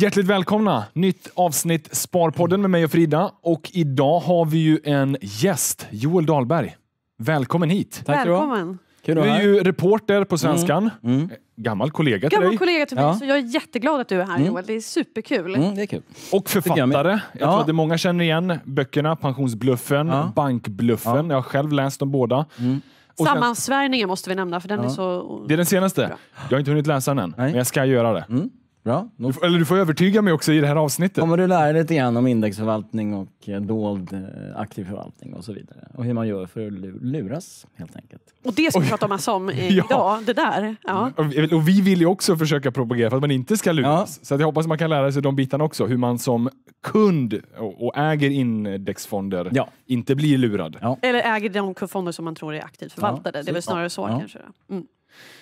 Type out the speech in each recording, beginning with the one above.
Hjärtligt välkomna! Nytt avsnitt Sparpodden med mig och Frida. Och idag har vi ju en gäst, Joel Dahlberg. Välkommen hit! Tack Välkommen! Du är ju reporter på Svenskan. Mm. Mm. Gammal kollega till Gammal dig. kollega till mig, Ja. så jag är jätteglad att du är här mm. Joel. Det är superkul. Mm, det är kul. Och författare. Jag Ja. tror att det många känner igen böckerna Pensionsbluffen, Ja. Bankbluffen. Jag har själv läst dem båda. Mm. Och sen- Sammansvärjningen måste vi nämna för den är så... Det är den senaste. Jag har inte hunnit läsa den än, men jag ska göra det. Mm. Bra. Du får, eller du får övertyga mig också i det här avsnittet. Kommer du lära dig lite grann om indexförvaltning och eh, dold eh, aktiv förvaltning och så vidare. Och hur man gör för att luras helt enkelt. Och det ska vi prata massa om alltså, idag, ja. det där. Ja. Mm. Och vi vill ju också försöka propagera för att man inte ska luras. Ja. Så jag hoppas man kan lära sig de bitarna också. Hur man som kund och äger indexfonder ja. inte blir lurad. Eller äger de fonder som man tror är aktivt förvaltade. Det är väl snarare så kanske. Mm.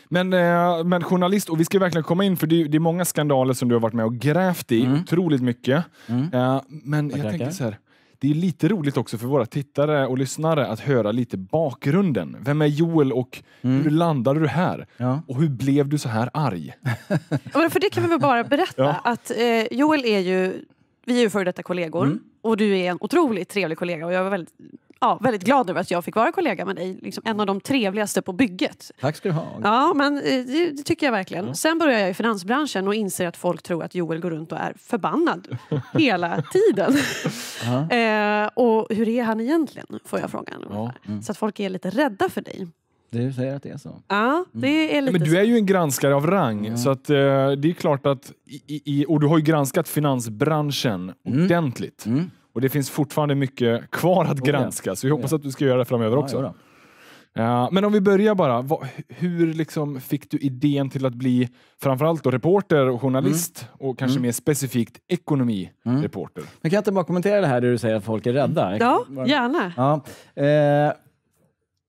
Men, eh, men journalist, och vi ska verkligen komma in, för det är, det är många skandaler som du har varit med och grävt i, mm. otroligt mycket. Mm. Eh, men jag, jag tänker så här, det är lite roligt också för våra tittare och lyssnare att höra lite bakgrunden. Vem är Joel och mm. hur landade du här? Ja. Och hur blev du så här arg? för det kan vi väl bara berätta ja. att eh, Joel är ju, vi är ju före detta kollegor mm. och du är en otroligt trevlig kollega och jag var väldigt ja, väldigt glad över att jag fick vara kollega med dig. Liksom en av de trevligaste på bygget. Tack ska du ha. Ja, men eh, det, det tycker jag verkligen. Mm. Sen började jag i finansbranschen och inser att folk tror att Joel går runt och är förbannad hela tiden. eh, och hur är han egentligen? Får jag frågan. Ja, mm. Så att folk är lite rädda för dig. Du säger att det är så? Ja, mm. det är lite ja, Men du är ju en granskare av rang, mm. så att, eh, det är klart att... I, i, och du har ju granskat finansbranschen mm. ordentligt. Mm. Och det finns fortfarande mycket kvar att oh, granska, så vi hoppas att du ska göra det framöver också. Eh, men om vi börjar bara. hur liksom fick du idén till att bli framförallt då reporter och journalist mm. och kanske mm. mer specifikt ekonomireporter? Mm. Men kan jag inte bara kommentera det här där du säger att folk är rädda? Mm. Ja, gärna. Ja, eh,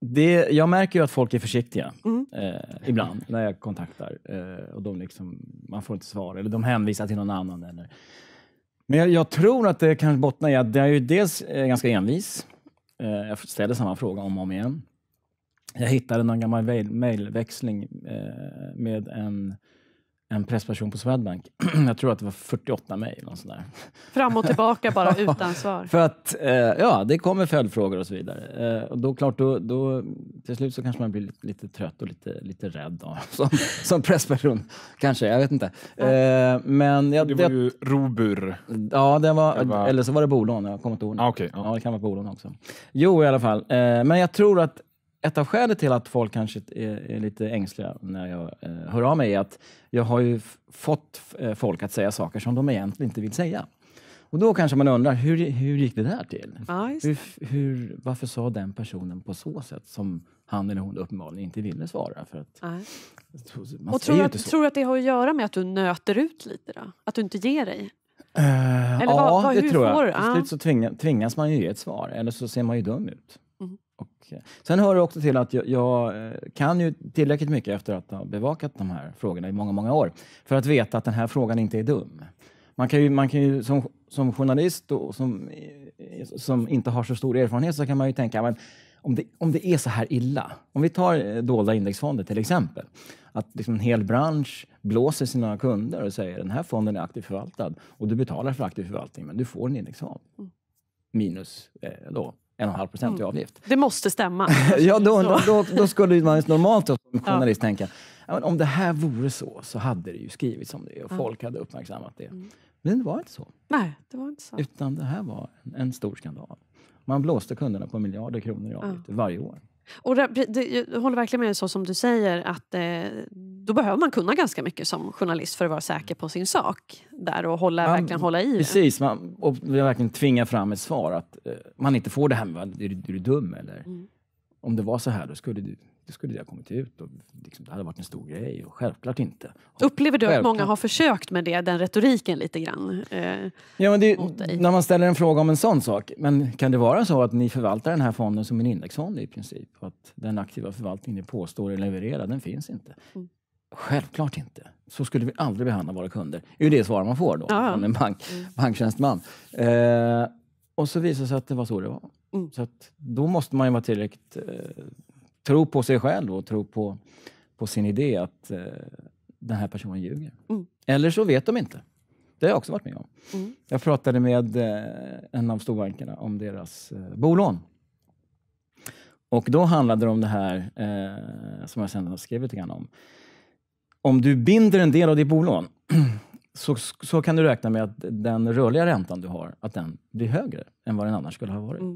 det, jag märker ju att folk är försiktiga mm. eh, ibland när jag kontaktar eh, och de liksom, man får inte svar eller de hänvisar till någon annan. Eller, men jag, jag, tror att det kan bottna i att jag är ju dels eh, ganska envis. Eh, jag ställer samma fråga om och om igen. Jag hittade någon gammal mejlväxling eh, med en en pressperson på Swedbank. jag tror att det var 48 mejl. Fram och tillbaka bara utan svar. För att, eh, ja, det kommer följdfrågor och så vidare. Eh, och då, klart, då, då, till slut så kanske man blir lite, lite trött och lite, lite rädd då, som, som pressperson. Kanske, jag vet inte. Eh, men jag, det var jag, ju Robur. Ja, det var, eller så var det bolån. Jag kommer inte ihåg. Ah, okay, ah. Ja, det kan vara bolån också. Jo, i alla fall. Eh, men jag tror att ett av skälen till att folk kanske är, är lite ängsliga när jag eh, hör av mig är att jag har ju fått eh, folk att säga saker som de egentligen inte vill säga. Och då kanske man undrar, hur, hur gick det där till? Ja, hur, hur, varför sa den personen på så sätt som han eller hon uppenbarligen inte ville svara? För att, man och tror du, att, tror du att det har att göra med att du nöter ut lite? Då? Att du inte ger dig? Uh, eller ja, vad, vad, det tror jag. Till slut så tvingas man ju ge ett svar, eller så ser man ju dum ut. Okay. Eh, sen hör det också till att jag, jag, eh, kan ju tillräckligt mycket efter att ha bevakat de här frågorna i många, många år för att veta att den här frågan inte är dum. Man kan ju, man kan ju som, som journalist och som, eh, som inte har så stor erfarenhet så kan man ju tänka men om, det, om det är så här illa, om vi tar dolda indexfonder till exempel, att liksom en hel bransch blåser sina kunder och säger den här fonden är aktivt förvaltad och du betalar för aktiv förvaltning men du får en indexfond. Mm. Minus eh, då 1,5 procent i mm. avgift. Det måste stämma. ja, då, då, då, då, skulle man normalt som journalist ja. tänka ja, om det här vore så, så hade det ju skrivits om det och folk hade uppmärksammat det. Mm. Men det var inte så. Nej, det var inte så. Utan det här var en, en stor skandal. Man blåste kunderna på miljarder kronor i avgifter varje år. Och jag håller verkligen med så som du säger att eh, då behöver man kunna ganska mycket som journalist för att vara säker på sin sak där och hålla, man, verkligen hålla i Precis, det. man, och verkligen tvinga fram ett svar att eh, man inte får det här med är du, är du dum eller mm. om det var så här då skulle du det skulle det ha kommit ut. Och liksom, det hade varit en stor grej. Och självklart inte. Upplever du självklart. att många har försökt med det, den retoriken lite grann? Eh, ja, men det, när man ställer en fråga om en sån sak. Men kan det vara så att ni förvaltar den här fonden som en indexfond i princip? Att den aktiva förvaltningen ni påstår är levererad, den finns inte? Mm. Självklart inte. Så skulle vi aldrig behandla våra kunder. Det är ju det svar man får då, ja. från en bank, mm. banktjänsteman. Eh, och så visade det sig att det var så det var. Mm. Så att då måste man ju vara tillräckligt eh, tro på sig själv och tro på, på sin idé att eh, den här personen ljuger. Mm. Eller så vet de inte. Det har jag också varit med om. Mm. Jag pratade med eh, en av storbankerna om deras eh, bolån. Och då handlade det om det här eh, som jag sen har skrivit lite grann om. Om du binder en del av ditt bolån så, så kan du räkna med att den rörliga räntan du har att den blir högre än vad den annars skulle ha varit. Mm.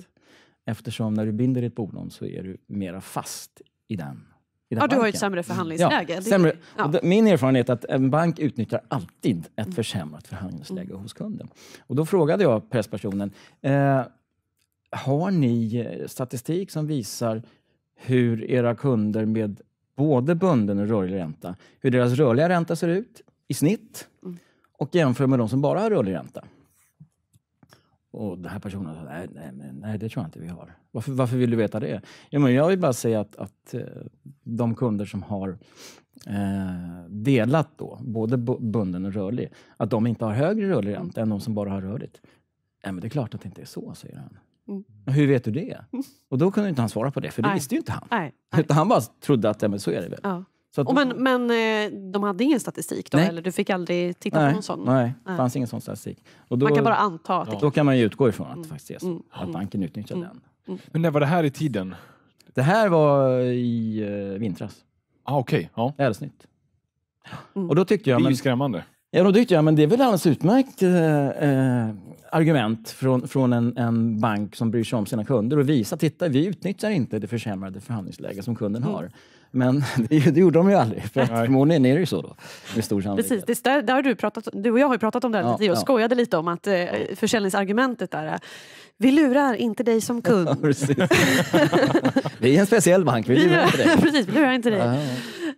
Eftersom när du binder ett bolån så är du mera fast i den. I den ja, du har ju ett sämre mm. förhandlingsläge. Ja, sämre. Ja. Min erfarenhet är att en bank utnyttjar alltid ett mm. försämrat förhandlingsläge mm. hos kunden. Och då frågade jag presspersonen, eh, har ni eh, statistik som visar hur era kunder med både bunden och rörlig ränta, hur deras rörliga ränta ser ut i snitt mm. och jämför med de som bara har rörlig ränta? Och den här personen sa, nej, nej, nej, det tror jag inte vi har. Varför, varför vill du veta det? Ja, men jag vill bara säga att, att eh, de kunder som har eh, delat då, både bunden och rörlig, att de inte har högre rörlig ränta mm. än de som bara har rörligt. Nej, men det är klart att det inte är så, säger han. Mm. Hur vet du det? Mm. Och då kunde inte han svara på det, för det nej. visste ju inte han. Nej. Nej. Utan han bara trodde att, ja, men så är det väl. Ja. Så oh, men, men eh, de hade ingen statistik då? Nej. Eller du fick aldrig titta nej, på någon sån? Nej, det fanns ingen sån statistik. Då, man kan bara anta? Att ja. Då kan man ju utgå ifrån att mm. faktiskt är så, mm. att mm. banken utnyttjade mm. den. Mm. Men när var det här i tiden? Det här var i eh, vintras. Ah, Okej. Okay. Ja. Det mm. Och då tyckte jag, det är ju skrämmande. Ja, då tyckte jag men det är väl alldeles utmärkt eh, eh, argument från, från en, en, bank som bryr sig om sina kunder och visar att vi utnyttjar inte det försämrade förhandlingsläge som kunden har. Men det, gjorde de ju aldrig, för att förmodligen är det ju så då. Med stor Precis, det, där, har du, pratat, du och jag har ju pratat om det här ja, och skojade lite om att eh, försäljningsargumentet där eh, vi lurar inte dig som kund. Ja, vi är en speciell bank, vi lurar inte dig. precis, vi lurar inte dig.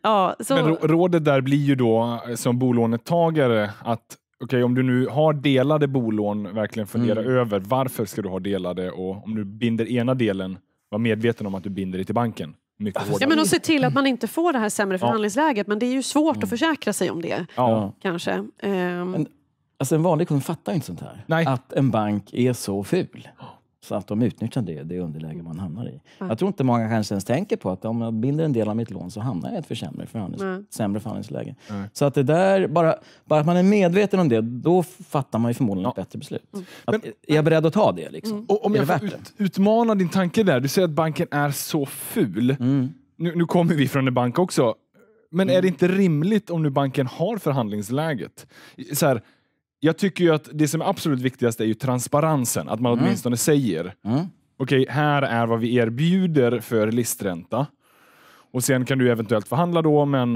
Ja, så... Men rådet där blir ju då eh, som bolånetagare att Okej, om du nu har delade bolån, verkligen fundera mm. över varför ska du ha delade och om du binder ena delen, var medveten om att du binder dig till banken mycket alltså, hårdare. Ja, men och se till att man inte får det här sämre förhandlingsläget. Men det är ju svårt mm. att försäkra sig om det. Ja. Kanske. Um. En, ehm. alltså en vanlig kund fattar inte sånt här. Nej. Att en bank är så ful. Så att de utnyttjar det, det underläge man mm. hamnar i. Ja. Jag tror inte många kanske ens tänker på att om jag binder en del av mitt lån så hamnar jag i ett för sämre, förhandlings, mm. sämre förhandlingsläge. Mm. Så att det där, bara, bara att man är medveten om det, då fattar man ju förmodligen ett bättre beslut. Mm. Att, Men, är jag beredd att ta det? Liksom? Mm. Och om jag får ut, utmana din tanke där. Du säger att banken är så ful. Mm. Nu, nu kommer vi från en bank också. Men är det inte rimligt om nu banken har förhandlingsläget? Så här, jag tycker ju att det som är absolut viktigast är ju transparensen, att man mm. åtminstone säger mm. okej, okay, här är vad vi erbjuder för listränta. Och sen kan du eventuellt förhandla då, men,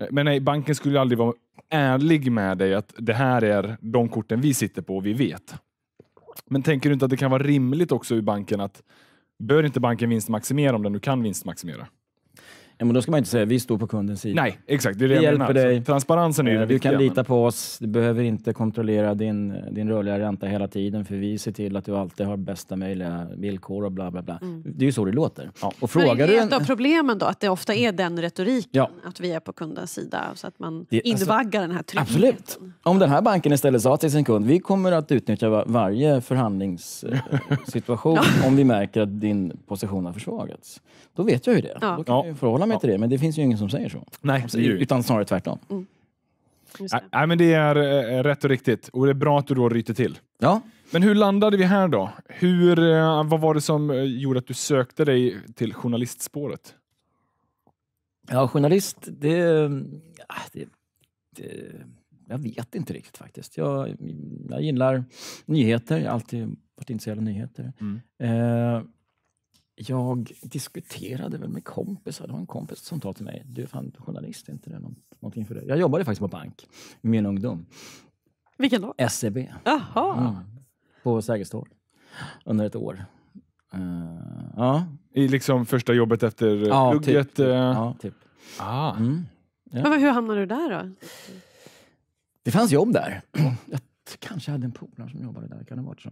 eh, men nej, banken skulle aldrig vara ärlig med dig att det här är de korten vi sitter på och vi vet. Men tänker du inte att det kan vara rimligt också i banken att bör inte banken vinstmaximera om den nu kan vinstmaximera? Ja, men då ska man inte säga vi står på kundens sida. Nej, exakt. Det är det vi hjälper dig. transparensen är ju eh, Du kan lita på oss. Du behöver inte kontrollera din, din rörliga ränta hela tiden för vi ser till att du alltid har bästa möjliga villkor och bla bla bla. Mm. Det är ju så det låter. Ja. Och frågar men är det ett en... av problemen då att det ofta är den retoriken, ja. att vi är på kundens sida så att man det, alltså- invaggar den här tryggheten. Absolut. Om den här banken istället sa till sin kund vi kommer att utnyttja varje förhandlingssituation eh, om vi märker att din position har försvagats. Då vet jag ju det. Då kan jag förhålla mig till det, men det finns ju ingen som säger så. Nej, det ju- Utan snarare tvärtom. Mm. Just det. Nej, men det är eh, rätt och riktigt. Och det är bra att du då ryter till. Ja, Men hur landade vi här då? Hur, eh, vad var det som eh, gjorde att du sökte dig till journalistspåret? Ja, journalist, det, ah, det, det... Jag vet inte riktigt faktiskt. Jag, jag gillar nyheter. Jag har alltid varit intresserad av nyheter. Mm. Eh, jag diskuterade väl med kompisar. Det var en kompis som sa till mig, du är fan journalist, är inte det någonting för dig? Jag jobbade faktiskt på bank i min ungdom. Vilken då? SEB. Jaha. Mm. På Sergels torg under ett år. Uh, ja. I liksom första jobbet efter ja, typ. plugget? Typ. Uh... Ja, typ. Ah. Mm. Ja. Men hur hamnade du där då? Det fanns jobb där. Jag kanske hade en polare som jobbade där. Kan det ha varit så?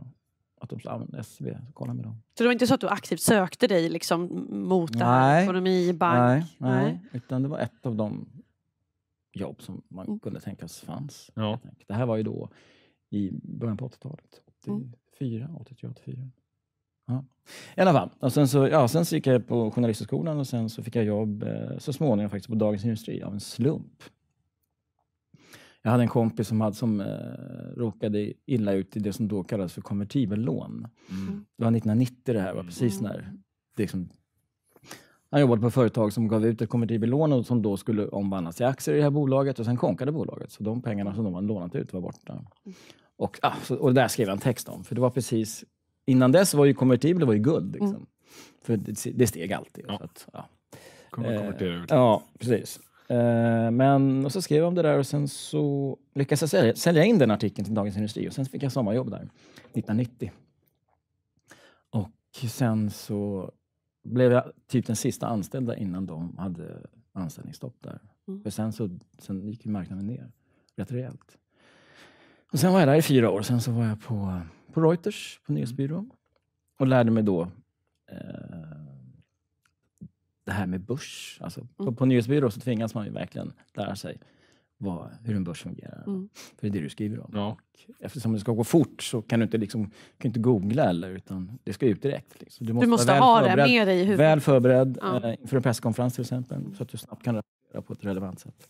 att de sa använda SCB. Så, kolla med dem. så det var inte så att du aktivt sökte dig liksom mot nej, det här, ekonomi, bank? Nej, nej, nej, utan det var ett av de jobb som man mm. kunde tänkas fanns. Ja. Det här var ju då i början på 80-talet, 84, 83, 84. Ja. I alla fall, och sen, så, ja, sen så gick jag på journalisthögskolan och sen så fick jag jobb eh, så småningom faktiskt på Dagens Industri av en slump. Jag hade en kompis som, hade, som eh, råkade illa ut i det som då kallades för konvertibellån. Mm. Det var 1990 det här, var precis mm. när liksom, han jobbade på ett företag som gav ut ett konvertibellån och som då skulle omvandlas till aktier i det här bolaget och sen konkade bolaget. Så de pengarna som de hade lånat ut var borta. Och, ah, så, och det där skrev jag en text om, för det var precis... Innan dess var ju konvertibel var ju guld. Liksom. Mm. För det, det, steg alltid. Ja. Så att, ja. Kommer konvertera eh, Ja, precis. Eh, men, och så skrev jag om det där och sen så lyckades jag sälja, sälja in den artikeln till Dagens Industri och sen fick jag sommarjobb där 1990. Och sen så blev jag typ den sista anställda innan de hade anställningsstopp där. Mm. För sen, så, sen gick marknaden ner rätt rejält. Och sen var jag där i fyra år. Sen så var jag på, på Reuters, på mm. nyhetsbyrån och lärde mig då eh, det här med börs. Alltså, mm. på, på nyhetsbyrå så tvingas man ju verkligen lära sig vad, hur en börs fungerar. Mm. För det är det du skriver om. Ja. Eftersom det ska gå fort så kan du inte, liksom, kan inte googla eller, utan det ska ut direkt. Liksom. Du måste, du måste ha det med dig i huvudet. Väl förberedd ja. eh, inför en presskonferens till exempel, så att du snabbt kan rapportera på ett relevant sätt.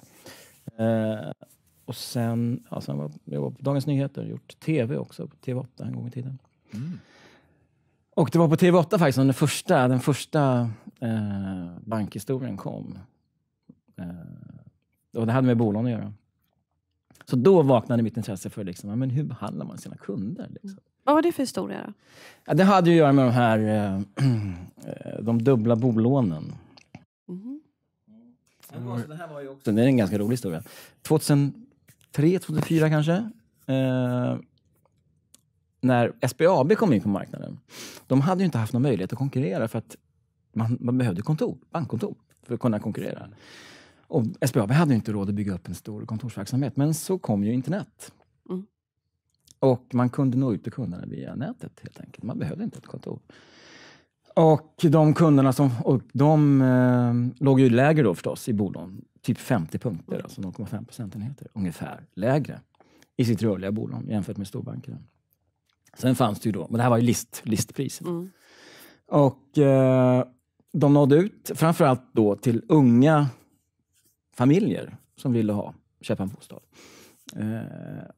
Eh, och sen, ja, sen var jag var på Dagens Nyheter, och gjort TV också, på TV8 en gång i tiden. Mm. Och det var på TV8 faktiskt som den första, den första eh, bankhistorien kom. Eh, och det hade med bolån att göra. Så då vaknade mitt intresse för liksom, men hur behandlar man sina kunder. Liksom. Vad var det för historia? Då? Ja, det hade att göra med de här eh, eh de dubbla bolånen. Mm. Mm. Alltså, det här var ju också... Det är en ganska rolig historia. 2003, 2004 kanske. Eh, när SBAB kom in på marknaden, de hade ju inte haft någon möjlighet att konkurrera för att man, man behövde kontor, bankkontor för att kunna konkurrera. Och SBAB hade inte råd att bygga upp en stor kontorsverksamhet, men så kom ju internet. Mm. Och man kunde nå ut till kunderna via nätet helt enkelt. Man behövde inte ett kontor. Och de kunderna som, och de eh, låg ju lägre då förstås i bolån. Typ 50 punkter, mm. alltså 0,5 procentenheter ungefär lägre i sitt rörliga bolån jämfört med storbankerna. Sen fanns det ju då, men det här var ju list, listpriset. Mm. Och eh, de nådde ut framförallt då till unga familjer som ville ha, köpa en bostad. Eh,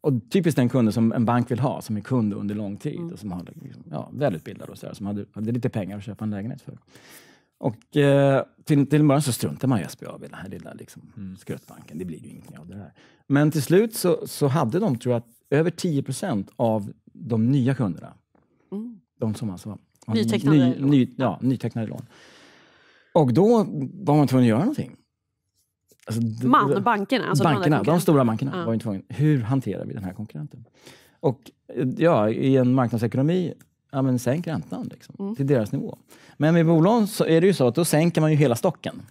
och typiskt den kunden som en bank vill ha, som är kund under lång tid mm. och som hade, liksom, ja, välutbildade och sådär, som hade, hade lite pengar att köpa en lägenhet för. Och eh, till, till början så struntar man i SBAB, den här lilla liksom, mm. skruttbanken. Det blir ju ingenting av det här. Men till slut så, så hade de, tror jag, över 10 procent av de nya kunderna. Mm. De som alltså var nytecknade, ny, lån. Ny, ja, nytecknade lån. Och då var man tvungen att göra någonting. Alltså, man, bankerna? Alltså bankerna, de, stora bankerna ja. var ju tvungna. Hur hanterar vi den här konkurrenten? Och ja, i en marknadsekonomi, ja, men sänk räntan liksom, mm. till deras nivå. Men med bolån så är det ju så att då sänker man ju hela stocken.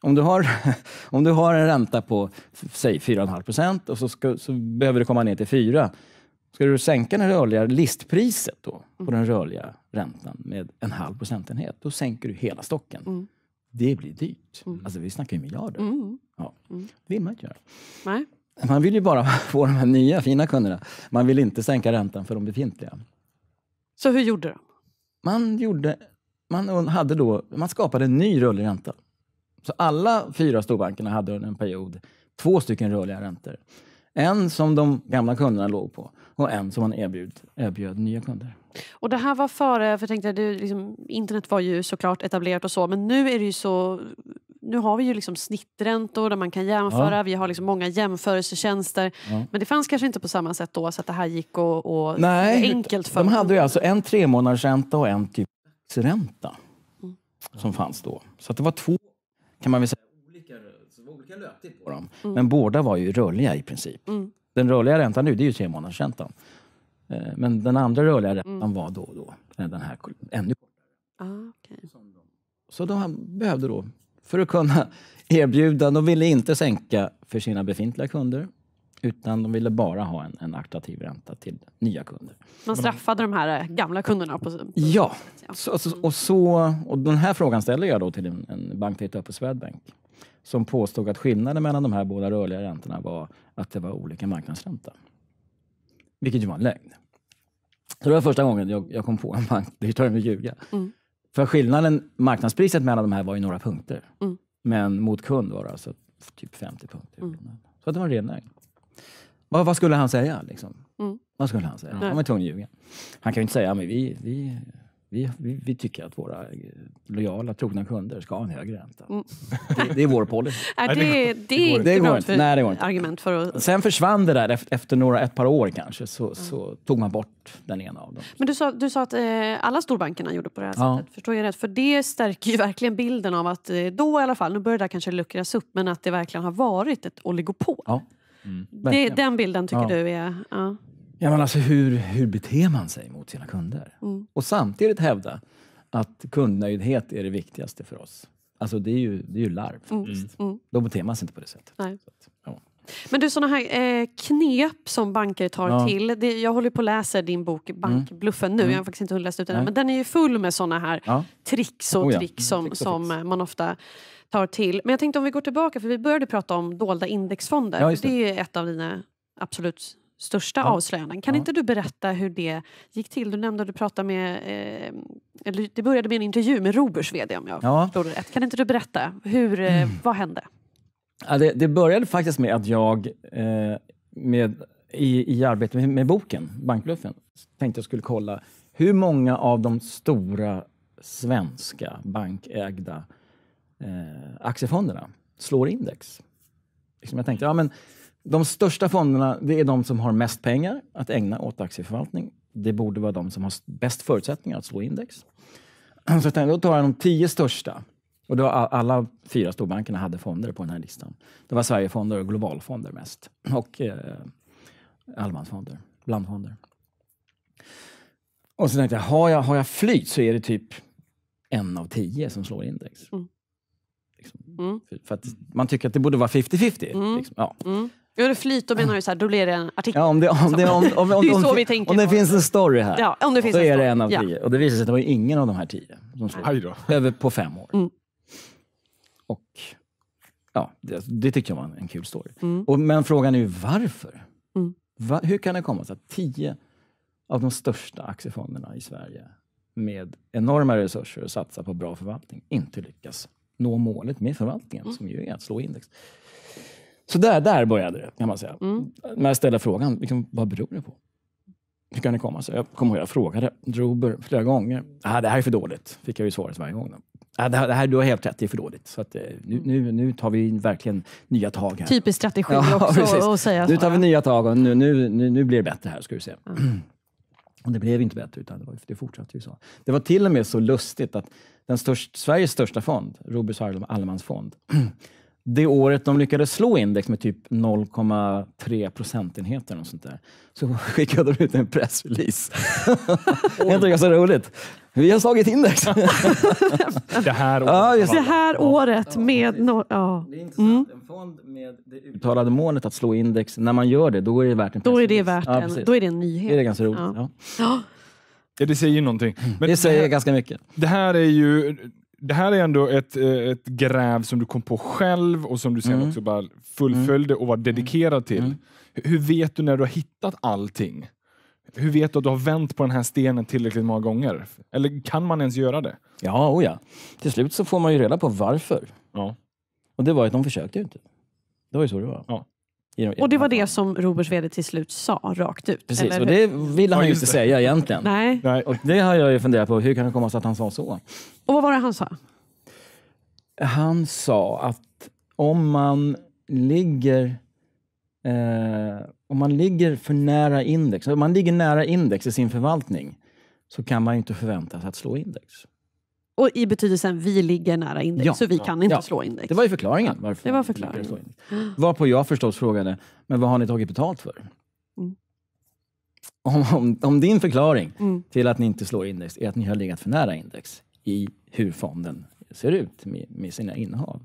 Om du har, om du har en ränta på säg 4,5 procent och så, ska, så behöver du komma ner till 4 Ska du sänka den rörliga listpriset då, på mm. den rörliga räntan med en halv procentenhet, då sänker du hela stocken. Mm. Det blir dyrt. Mm. Alltså vi snackar ju miljarder. Mm. Ja. Mm. Det vill man inte göra. Nej. Man vill ju bara få de här nya fina kunderna. Man vill inte sänka räntan för de befintliga. Så hur gjorde de? Man, gjorde, man, hade då, man skapade en ny rörlig ränta. Så alla fyra storbankerna hade under en period två stycken rörliga räntor. En som de gamla kunderna låg på och en som man erbjud, erbjöd nya kunder. Och det här var före, för tänkte, det, liksom, internet var ju såklart etablerat och så, men nu är det ju så nu har vi ju liksom snitträntor där man kan jämföra, ja. vi har liksom många jämförelsetjänster. Ja. Men det fanns kanske inte på samma sätt då, så att det här gick och, och Nej, enkelt för De hade ju alltså en tremånadersränta och en typ ränta mm. som fanns då. Så det var två, kan man väl säga, olika löptid på mm. dem. Mm. Men båda var ju rörliga i princip. Mm. Den rörliga räntan nu, det är ju tre månaders räntan. Eh, men den andra rörliga mm. räntan var då och då den här ännu kortare. Ah, okay. Så de behövde då, för att kunna erbjuda, de ville inte sänka för sina befintliga kunder utan de ville bara ha en, en attraktiv ränta till nya kunder. Man straffade de här eh, gamla kunderna? På, på ja, Så, och, så, och den här frågan ställer jag då till en, en bankdirektör på Swedbank som påstod att skillnaden mellan de här båda rörliga räntorna var att det var olika marknadsränta. Vilket ju var en lögn. Så det var första gången jag, jag kom på en bankdirektör med ljuga. Mm. För skillnaden, marknadspriset mellan de här var ju några punkter. Mm. Men mot kund var det alltså typ 50 punkter. Mm. Så det var en ren lögn. Vad, vad, skulle han säga? Liksom? Mm. Vad skulle han säga? Han var tvungen att ljuga. Han kan ju inte säga, men vi, vi vi, vi, tycker att våra eh, lojala, trogna kunder ska ha en högre ränta. Mm. Det, det, är vår policy. det, det, det, det går inte. Nej, det går inte. Argument för att... Sen försvann det där efter några, ett par år kanske, så, mm. så tog man bort den ena av dem. Men du sa, du sa att eh, alla storbankerna gjorde på det här ja. sättet, förstår jag rätt? För det stärker ju verkligen bilden av att eh, då i alla fall, nu börjar det kanske luckras upp, men att det verkligen har varit ett oligopol. Ja. Mm. den bilden tycker ja. du är... Ja, men alltså hur, hur beter man sig mot sina kunder? Mm. Och samtidigt hävda att kundnöjdhet är det viktigaste för oss. Alltså det är ju, det är ju larv Mm. Mm. Då beter man sig inte på det sättet. Nej. Så, ja. Men du, sådana här eh, knep som banker tar ja. till. Det, jag håller på att läsa din bok mm. Bankbluffen nu. Mm. Jag har faktiskt inte hunnit läsa ut den än, Men den är ju full med såna här ja. tricks och oh, tricks som, tricks som tricks. man ofta tar till. Men jag tänkte om vi går tillbaka, för vi började prata om dolda indexfonder. Det. det är ju ett av dina absolut största ja. avslöjanden. Kan ja. inte du berätta hur det gick till? Du nämnde att du pratade med... Eh, det började med en intervju med Roburs vd om jag ja. förstår det rätt. Kan inte du berätta? Hur, eh, mm. Vad hände? Ja, det, det, började faktiskt med att jag eh, med, i, i arbetet med, med, boken Bankbluffen tänkte jag skulle kolla hur många av de stora svenska bankägda eh, aktiefonderna slår index. Liksom jag tänkte, ja men de största fonderna det är de som har mest pengar att ägna åt aktieförvaltning. Det borde vara de som har bäst förutsättningar att slå index. Så jag tänkte, då tar jag de tio största. Och då alla fyra storbankerna hade fonder på den här listan. Det var Sverigefonder och globalfonder mest. Och eh, allemansfonder, blandfonder. Och så tänkte jag, har jag, har jag flyt så är det typ en av tio som slår index. Mm. Liksom. Mm. För, att man tycker att det borde vara 50-50. Mm. Liksom. Ja. Mm. Jo, det flyt, menar du så här, då blir det en artikel. Ja, om det, om det, om, om, om, det är så vi tänker. Om det finns en story här, ja, om det finns då en är det en av tio. Ja. Och det visar sig att det var ingen av de här tio som slog över på fem år. Mm. Och ja, det, det tyckte jag var en, en kul story. Mm. Och, men frågan är ju varför? Mm. Va, hur kan det komma sig att tio av de största aktiefonderna i Sverige med enorma resurser och satsa på bra förvaltning inte lyckas nå målet med förvaltningen, mm. som ju är att slå index. Så där, där började det, kan man säga. Mm. När jag ställde frågan, liksom, vad beror det på? Hur kan det komma sig? Jag kommer ihåg jag frågade Drober flera gånger. Ah, det här är för dåligt, fick jag ju svaret varje gång. Då. Ah, det här, det här, du har helt rätt, det är för dåligt. Så att, eh, nu, nu, nu tar vi verkligen nya tag. här. Typisk strategi också precis. att säga så. Nu tar vi nya tag och nu, nu, nu, nu blir det bättre här, ska du se. Mm. Och det blev inte bättre, utan det, var, det fortsatte ju så. Det var till och med så lustigt att den störst, Sveriges största fond, Robert Allemansfond, det året de lyckades slå index med typ 0,3 procentenheter eller sånt där, så skickade de ut en pressrelease. det inte ganska roligt? Vi har slagit index. det här året. det. här året med... No ja. Det är intressant. Mm. En fond med det uttalade målet att slå index, när man gör det, då är det värt en Då är det, värt ja, då är det en nyhet. Det är ganska roligt. Ja. Ja. Ja, det säger ju någonting. Mm. Men det säger det här, ganska mycket. Det här är ju det här är ändå ett, eh, ett gräv som du kom på själv och som du sen mm. också bara fullföljde mm. och var dedikerad till. Mm. Hur vet du när du har hittat allting? Hur vet du att du har vänt på den här stenen tillräckligt många gånger? Eller kan man ens göra det? Ja, oh ja. Till slut så får man ju reda på varför. Ja. Och det var att de försökte ju inte. Det var ju så det var. Ja och det var det som Roberts VD till slut sa rakt ut. Precis, eller? och det ville han ju inte säga egentligen. Nej. Nej. Och det har jag ju funderat på, hur kan det komma sig att han sa så? Och vad var det han sa? Han sa att om man ligger eh, om man ligger för nära index, om man ligger nära index i sin förvaltning så kan man ju inte förvänta sig att slå index. Och i betydelsen vi ligger nära index, ja. så vi kan inte ja. slå index. Det var ju förklaringen. Varför det var förklaringen. Varpå jag förstås frågade, men vad har ni tagit betalt för? Mm. Om, om, om, din förklaring mm. till att ni inte slår index är att ni har legat för nära index i hur fonden ser ut med, med sina innehav.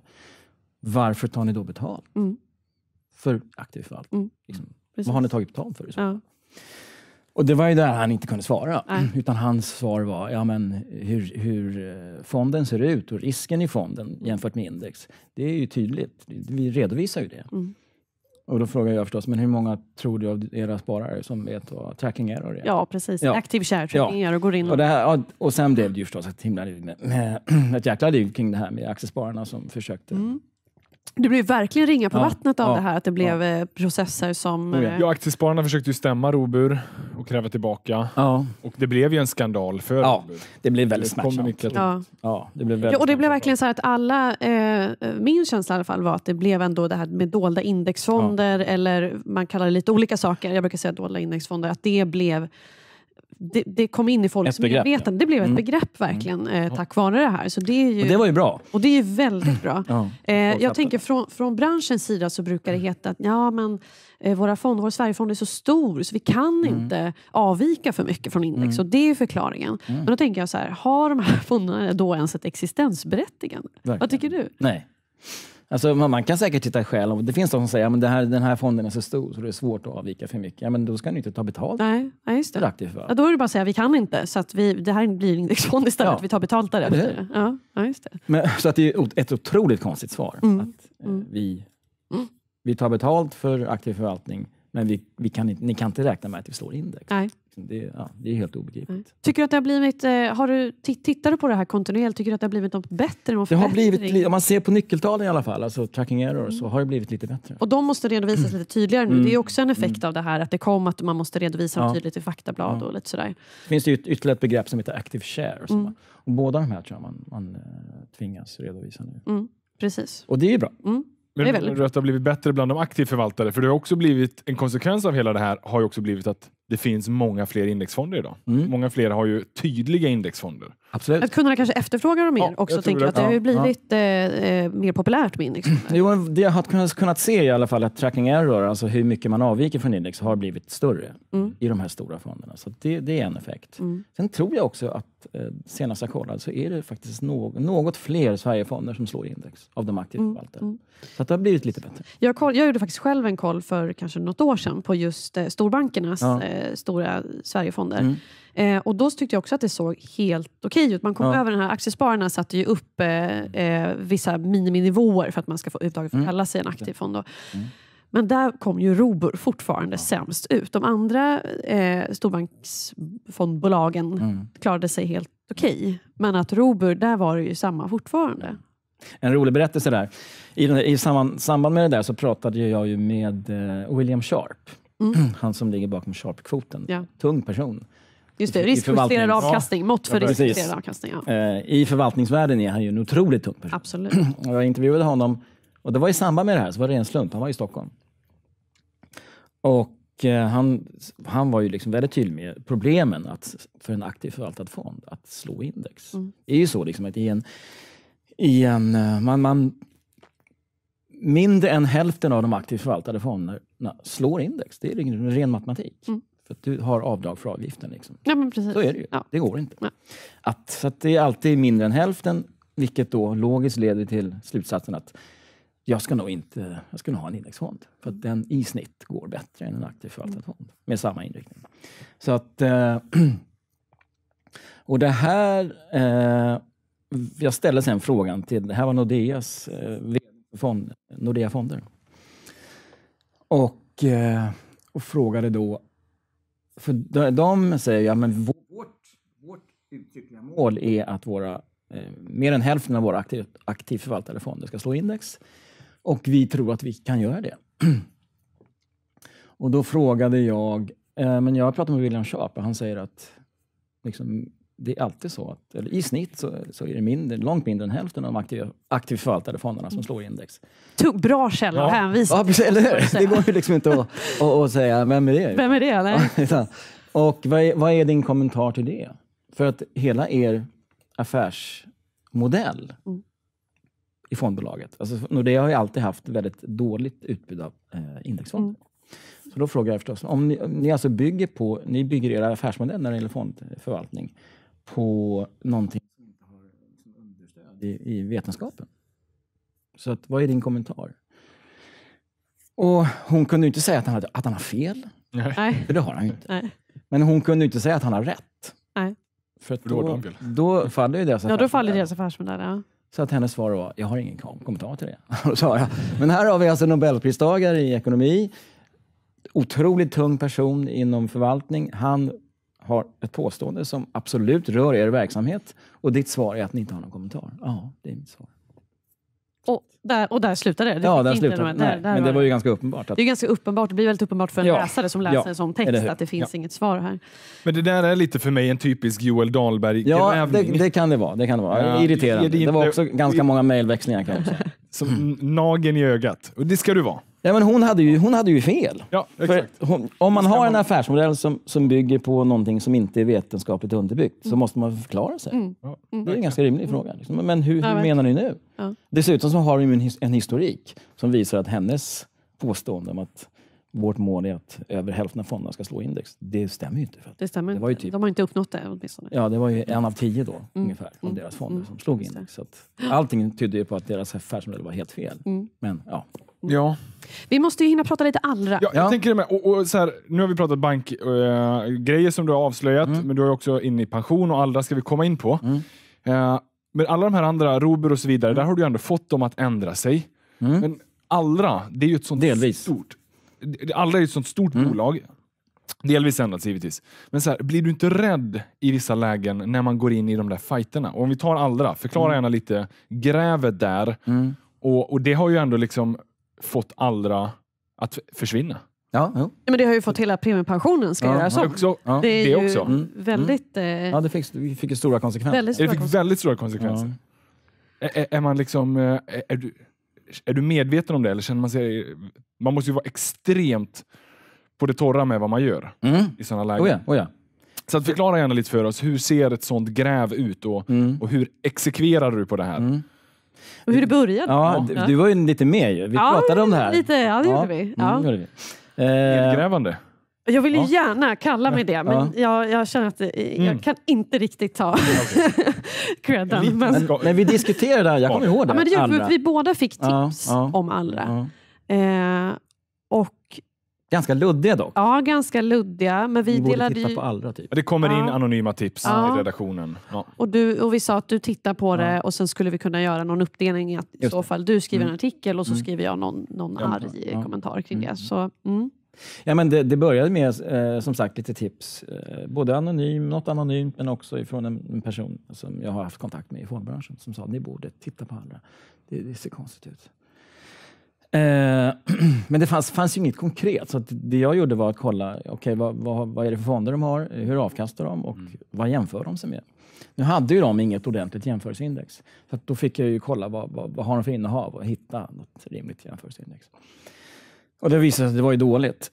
Varför tar ni då betalt mm. för aktiv förvaltning? Mm. Liksom, vad har ni tagit betalt för? Så? Ja. Och det var ju där han inte kunde svara. Nej. Mm. Utan hans svar var ja, men hur, hur eh, fonden ser ut och risken i fonden jämfört med index. Det är ju tydligt. Vi redovisar ju det. Mm. Och då frågar jag förstås, men hur många tror du av era sparare som vet vad tracking error är? Ja, precis. Ja. Active share tracking error går in. Och, och, här, och sen blev det ju förstås ett himla liv med, med, ett jäkla liv kring det här med aktiespararna som försökte mm. Det blev verkligen ringa på ja, vattnet av ja, det här att det blev ja. Eh, processer som... Eh, ja, Aktiespararna försökte ju stämma Robur och kräva tillbaka. Ja. Och det blev ju en skandal för ja, Robur. Det blev väldigt smärtsamt. Ja. Ja, det blev väldigt och det blev verkligen så att alla, eh, min känsla i alla fall var att det blev ändå det här med dolda indexfonder eller man kallar det lite olika saker. Jag brukar säga dolda indexfonder. Att det blev det, det, kom in i folks medvetande. Det blev ett mm. begrepp verkligen mm. eh, tack vare det här. Så det, är ju, och det var ju bra. Och det är ju väldigt bra. ja, eh, jag tänker från, från branschens sida så brukar det mm. heta att ja, men, eh, våra fonder, vår Sverigefond är så stor så vi kan mm. inte avvika för mycket från index. Mm. Och det är förklaringen. Men då tänker jag så här, har de här fonderna då ens ett existensberättigande? Verkligen. Vad tycker du? Nej. Alltså, man, man kan säkert titta själv. Det finns de som säger att här, den här fonden är så stor så det är svårt att avvika för mycket. Ja, men då ska ni inte ta betalt nej, nej, just det. Ja, då är det bara att säga vi kan inte, så att vi, det här blir en indexfond istället. Ja. Vi tar betalt därefter. Ja, ja, just det. Men, så att det är ett otroligt konstigt svar. Mm. Att, eh, mm. Vi, mm. vi tar betalt för aktiv förvaltning men vi, vi kan inte, ni kan inte räkna med att vi slår index. Nej. Det, ja, det är helt obegripligt. Nej. Tycker du att det har blivit, eh, har du, tittar du på det här kontinuerligt, tycker du att det har blivit något bättre? Någon det har blivit, om man ser på nyckeltalen i alla fall, alltså tracking error, mm. så har det blivit lite bättre. Och de måste redovisas mm. lite tydligare nu. Mm. Det är också en effekt mm. av det här att det kom att man måste redovisa dem ja. tydligt i faktablad ja. och lite sådär. Det finns ju ytterligare ett begrepp som heter active share. Som mm. och båda de här tror jag man, man eh, tvingas redovisa nu. Mm. Precis. Och det är ju bra. Men det, det att det har blivit bättre bland de aktiva aktivförvaltare, för det har också blivit en konsekvens av hela det här har ju också blivit att det finns många fler indexfonder idag. Mm. Många fler har ju tydliga indexfonder. Absolut. Att kunderna kanske efterfrågar dem mer ja, också. Jag det. Att det har ju blivit ja. Eh, eh, mer populärt med indexfonder. Jo, det jag har kunnat se i alla fall att tracking error, alltså hur mycket man avviker från index, har blivit större mm. i de här stora fonderna. Så det, det är en effekt. Mm. Sen tror jag också att eh, senast jag kollade så är det faktiskt no något fler Sverigefonder som slår index av de aktivt mm, förvaltarna. Mm. Så det har blivit lite bättre. Jag, koll, jag gjorde faktiskt själv en koll för kanske något år sedan på just eh, storbankernas ja eh, eh, stora Sverigefonder. Mm. Eh, och då tyckte jag också att det såg helt okej okay ut. Man kom ja. över den här, aktiespararna satte ju upp eh, eh vissa miniminivåer för att man ska få uttaget för mm. att kalla sig en aktiv fond. Mm. Men där kom ju Robur fortfarande ja. sämst ut. De andra eh, storbanksfondbolagen mm. klarade sig helt okej. Okay. Men att Robur, där var det ju samma fortfarande. En rolig berättelse där. I, i samband, samband, med det där så pratade jag ju med eh, William Sharp Mm. Han som ligger bakom sharp Ja. Tung person. Just det, riskjusterad avkastning, ja. mått för ja, riskjusterad avkastning. Ja. Eh, I förvaltningsvärlden är han ju en otroligt tung person. Absolut. jag intervjuade honom, och det var i samband med det här, så var det en slump, han var i Stockholm. Och eh, han, han var ju liksom väldigt tydlig med problemen att, för en aktivt förvaltad fond att slå index. Mm. Det är ju så liksom att i en, i en eh, man, man mindre än hälften av de aktivt förvaltade fonderna slår index. Det är ren, ren matematik. Mm. För du har avdrag för avgiften. Liksom. Ja, men precis. Så är det ju. Ja. Det går inte. Ja. Att, så att det är alltid mindre än hälften, vilket då logiskt leder till slutsatsen att jag ska nog inte, jag ska nog ha en indexfond. För att den i snitt går bättre än en aktivt förvaltad mm. fond med samma inriktning. Så att... Eh, och det här... Eh, jag ställde sen frågan till, det här var Nordeas eh, fond, Nordea Fonder. Och, eh, och frågade då, för de, de säger ja, men vårt, vårt uttryckliga mål är att våra, eh, mer än hälften av våra aktiv, aktivt förvaltade fonder ska slå index. Och vi tror att vi kan göra det. Och då frågade jag, eh, men jag pratade med William Sharp och han säger att liksom, det är alltid så att eller i snitt så, så är det mindre, långt mindre än hälften av de aktiv, aktivt förvaltade fonderna som mm. slår index. Bra källa ja. att hänvisa ja, precis, eller hur? Det går ju liksom inte att, att, att, säga vem är det? Vem är det? Nej. och vad är, vad är din kommentar till det? För att hela er affärsmodell mm. i fondbolaget, alltså Nordea har ju alltid haft väldigt dåligt utbud av eh, indexfonder. Mm. Så då frågar jag förstås, om ni, ni alltså bygger på, ni bygger era affärsmodell när det gäller fondförvaltning på någonting som inte har liksom, understöd i, i vetenskapen. Så att, vad är din kommentar? Och hon kunde inte säga att han, hade, att han har fel, Nej. för det har han ju inte. Nej. Men hon kunde inte säga att han har rätt. Nej. För, för då, då, faller ju deras Ja, då faller deras affärsmodell. Ja. Så att hennes svar var, jag har ingen kommentar till det. Sara. Men här har vi alltså nobelpristagare i ekonomi, otroligt tung person inom förvaltning. Han har ett påstående som absolut rör er verksamhet och ditt svar är att ni inte har någon kommentar. Ja, det är mitt svar. Och där, och där slutade det? det ja, där slutade det. Där, där men det var ju ganska uppenbart. Att... Det är ganska uppenbart. Det blir väldigt uppenbart för en ja. läsare som läser ja. en sån text att det finns ja. inget svar här. Men det där är lite för mig en typisk Joel Dahlberg-grävning. Ja, det, det, kan det vara. Det kan det vara. Irriterande. Det, det, var också ganska många mejlväxlingar. Som nageln i ögat. Och det ska du vara. Ja, men hon, hade ju, hon hade ju fel. Ja, exakt. Hon, om man har en affärsmodell som, som bygger på någonting som inte är vetenskapligt underbyggt så mm. måste man förklara sig. Mm. mm. Det är en ganska rimlig fråga. Liksom. Men hur, hur menar ni nu? Ja. Dessutom så har hon en historik som visar att hennes påstående om att vårt mål är att över hälften av fonderna ska slå index. Det stämmer ju inte. För det stämmer det var inte. Typ, De har inte uppnått det åtminstone. Ja, det var ju en av tio då, mm. ungefär, av mm. deras fonder mm. som slog index. Så att, allting tydde ju på att deras affärsmodell var helt fel. Men ja, Ja. Vi måste ju hinna prata lite allra. Ja, jag tänker det med. Och, och så här, nu har vi pratat bankgrejer eh, äh, som du har avslöjat, mm. men du är också inne i pension och allra ska vi komma in på. Mm. Äh, men alla de här andra, Robur och så vidare, mm. där har du ändå fått dem att ändra sig. Mm. Men Allra, det är ju ett sånt Delvis. stort... Allra är ett sånt stort mm. bolag. Delvis ändrats givetvis. Men så här, blir du inte rädd i vissa lägen när man går in i de där fighterna? Och om vi tar Allra, förklara mm. gärna lite grävet där. Och, och det har ju ändå liksom fått allra att försvinna. Ja, ja. Men det har ju fått hela premiepensionen ska ja, göras om. Också, ja. Det är det ju också. Mm. väldigt... Mm. Eh, ja, det fick, det fick stora konsekvenser. Väldigt stora det fick konsekvenser. väldigt stora konsekvenser. Ja. Är, är, man liksom... Eh, är du, är du medveten om det? Eller känner man sig... Man måste ju vara extremt på det torra med vad man gör mm. i sådana lägen. Oh ja, oh ja. Så förklara gärna lite för oss, hur ser ett sånt gräv ut och, mm. och hur exekverar du på det här? Mm. Och hur det började. Ja, ja. Du var ju lite med ju. Vi ja, pratade om det här. Lite, ja, det gjorde vi. Mm, ja. Mm, vi. Eh, Nedgrävande. Jag vill ju gärna kalla mig det, men jag, jag känner att eh, jag mm. kan inte riktigt ta credden. Men, men, men vi diskuterade det här, jag kommer ihåg det. Ja, men det allra. Vi båda fick tips om Allra. Eh, Ganska luddiga dock. Ja, ganska luddiga. Men vi, vi delade titta på allra, typ. Det kommer ja. in anonyma tips ja. i redaktionen. Ja. Och, du, och vi sa att du tittar på det och sen skulle vi kunna göra någon uppdelning i att i så fall du skriver mm. en artikel och så mm. skriver jag någon, någon arg kommentar kring mm. det. Så, mm. Ja, men det, det började med eh, som sagt lite tips, eh, både anonym, något anonymt men också från en, en, person som jag har haft kontakt med i formbranschen som sa att ni borde titta på andra. Det, det ser konstigt ut. Eh, men det fanns, fanns inget konkret, så det jag gjorde var att kolla okay, vad, vad, vad, är det för fonder de har, hur avkastar de och mm. vad jämför de sig med? Nu hade ju de inget ordentligt jämförelseindex, så då fick jag ju kolla vad, vad, vad har de för innehav och hitta något rimligt jämförelseindex. Och det visade sig att det var ju dåligt.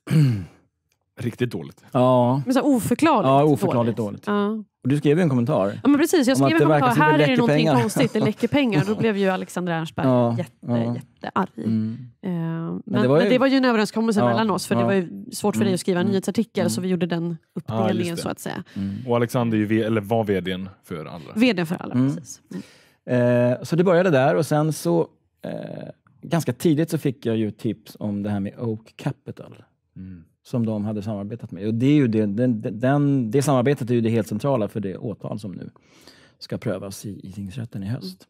Riktigt dåligt? Ja. Men så oförklarligt, ja, oförklarligt dåligt. dåligt. Ja. Och du skrev ju en kommentar. Ja, men precis. Jag skrev en kommentar. Här är det någonting konstigt. Det läcker pengar. Då blev ju Alexander Ernstberg ja, jätte, ja. jättearg. Mm. Eh, men, men, det var ju... men, det var ju en överenskommelse ja, mellan oss. För ja. Det var ju svårt för dig mm. att skriva en mm. nyhetsartikel, så mm. vi gjorde den uppdelningen så att säga. Mm. Och Alexander ju, eller var vd för alla. Vd för alla, mm. precis. Eh, så det började där och sen så eh, ganska tidigt så fick jag ju tips om det här med Oak Capital. Mm som de hade samarbetat med. Och det, är ju det, den, den, det samarbetet är ju det helt centrala för det åtal som nu ska prövas i, i tingsrätten i höst.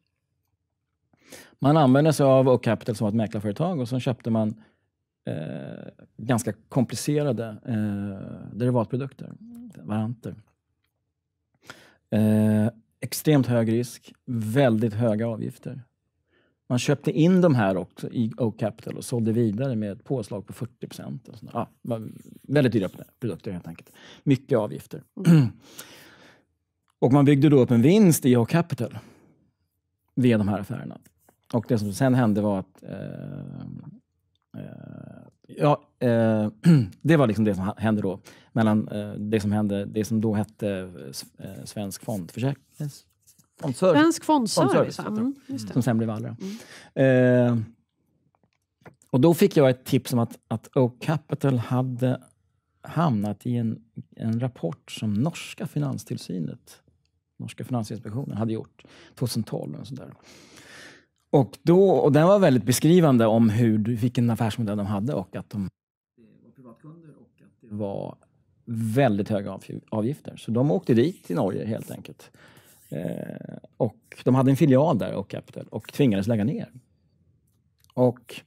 Man använde sig av Oak Capital som ett mäklarföretag och så köpte man eh, ganska komplicerade eh, derivatprodukter, varianter. Eh, extremt hög risk, väldigt höga avgifter. Man köpte in de här också i O Capital och sålde vidare med ett påslag på 40 procent. Ja, väldigt dyra produkter helt enkelt. Mycket avgifter. Mm. Och man byggde då upp en vinst i O Capital via de här affärerna. Och det som sen hände var att eh, eh, ja, eh, det var liksom det som hände då. Mellan eh, det som hände, det som då hette eh, eh Svensk fondförsäkring. Fondservice. Svensk fondservice, fondservice mm, som sen blev Allra. Mm. Eh, och då fick jag ett tips om att, att Oak Capital hade hamnat i en, en rapport som norska finanstillsynet, norska finansinspektionen, hade gjort 2012. Och, sådär. Och, då, och den var väldigt beskrivande om hur, vilken affärsmodell de hade och att de var privatkunder och att det var väldigt höga avgifter. Så de åkte dit till Norge helt enkelt Eh, och de hade en filial där, Oak Capital, och tvingades lägga ner. Och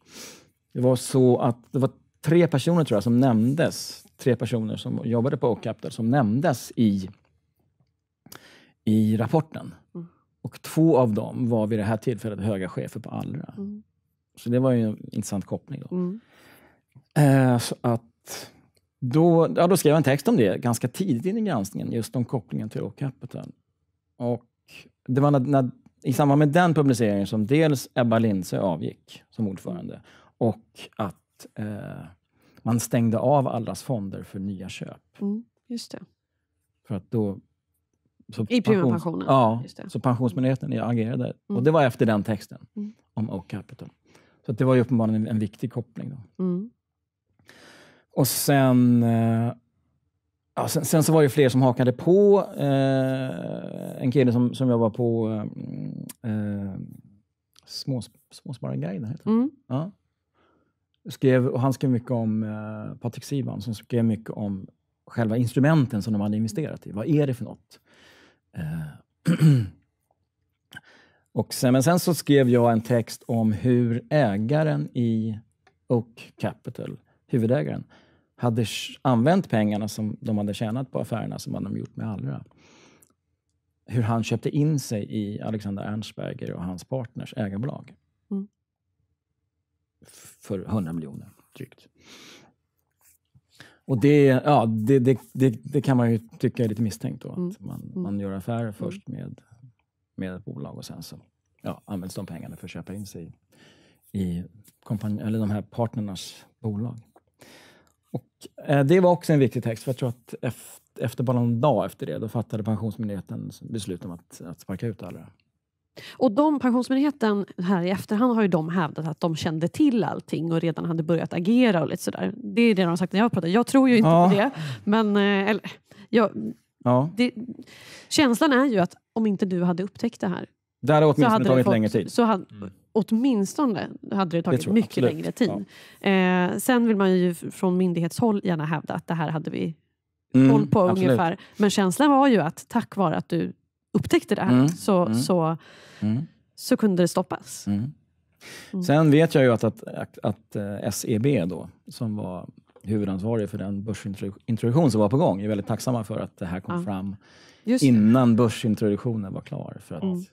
det var så att det var tre personer tror jag som nämndes, tre personer som jobbade på Oak Capital e som nämndes i, i rapporten. Mm. Och två av dem var vid det här tillfället höga chefer på Allra. Mm. Så det var ju en intressant koppling. Då. Mm. Eh, så att då, ja, då skrev jag en text om det ganska tidigt in i granskningen, just om kopplingen till Oak Capital. E och det var när, när, i samband med den publiceringen som dels Ebba Lindsö avgick som ordförande och att eh, man stängde av allas fonder för nya köp. Mm, just det. För att då så I primapensionen? Ja, så Pensionsmyndigheten agerade. Mm. Och det var efter den texten mm. om Oak Capital. Så det var ju uppenbarligen en, en viktig koppling. Då. Mm. Och sen eh, Ja, sen, sen, så var det fler som hakade på. Eh, en kille som, som jobbar på eh, eh smås, Småspararguiden, heter mm. ja. skrev, och Han skrev mycket om eh, Patrik Sivan, som skrev mycket om själva instrumenten som de hade investerat i. Vad är det för något? Eh, och sen, men sen så skrev jag en text om hur ägaren i Oak Capital, huvudägaren, hade använt pengarna som de hade tjänat på affärerna som hade de gjort med Allra. Hur han köpte in sig i Alexander Ernstberger och hans partners ägarbolag. Mm. För 100 miljoner, drygt. Och det, ja, det, det, det, det, kan man ju tycka är lite misstänkt. Då, mm. att man, mm. man gör affärer mm. först med, med ett bolag och sen så ja, används de pengarna för att köpa in sig i, i kompan- eller de här partnernas bolag. Eh, det var också en viktig text, för jag tror att efter, bara någon dag efter det, då fattade Pensionsmyndigheten beslut om att, att sparka ut alla. Och de, Pensionsmyndigheten här i efterhand har ju de hävdat att de kände till allting och redan hade börjat agera och lite sådär. Det är det de har sagt när jag har pratat. Jag tror ju inte ja. på det. Men eh, eller, jag, ja. det, känslan är ju att om inte du hade upptäckt det här det hade åtminstone hade tagit fått, längre tid. Så hade, mm åtminstone hade det tagit det mycket absolut. längre tid. Ja. Eh, sen vill man ju från myndighetshåll gärna hävda att det här hade vi mm, koll på absolut. ungefär. Men känslan var ju att tack vare att du upptäckte det här mm, så, mm, så, mm. så kunde det stoppas. Mm. Mm. Sen vet jag ju att, att, att, att, eh, SEB, då, som var huvudansvarig för den börsintroduktion som var på gång, är väldigt tacksamma för att det här kom ja. fram Just innan börsintroduktionen var klar. För att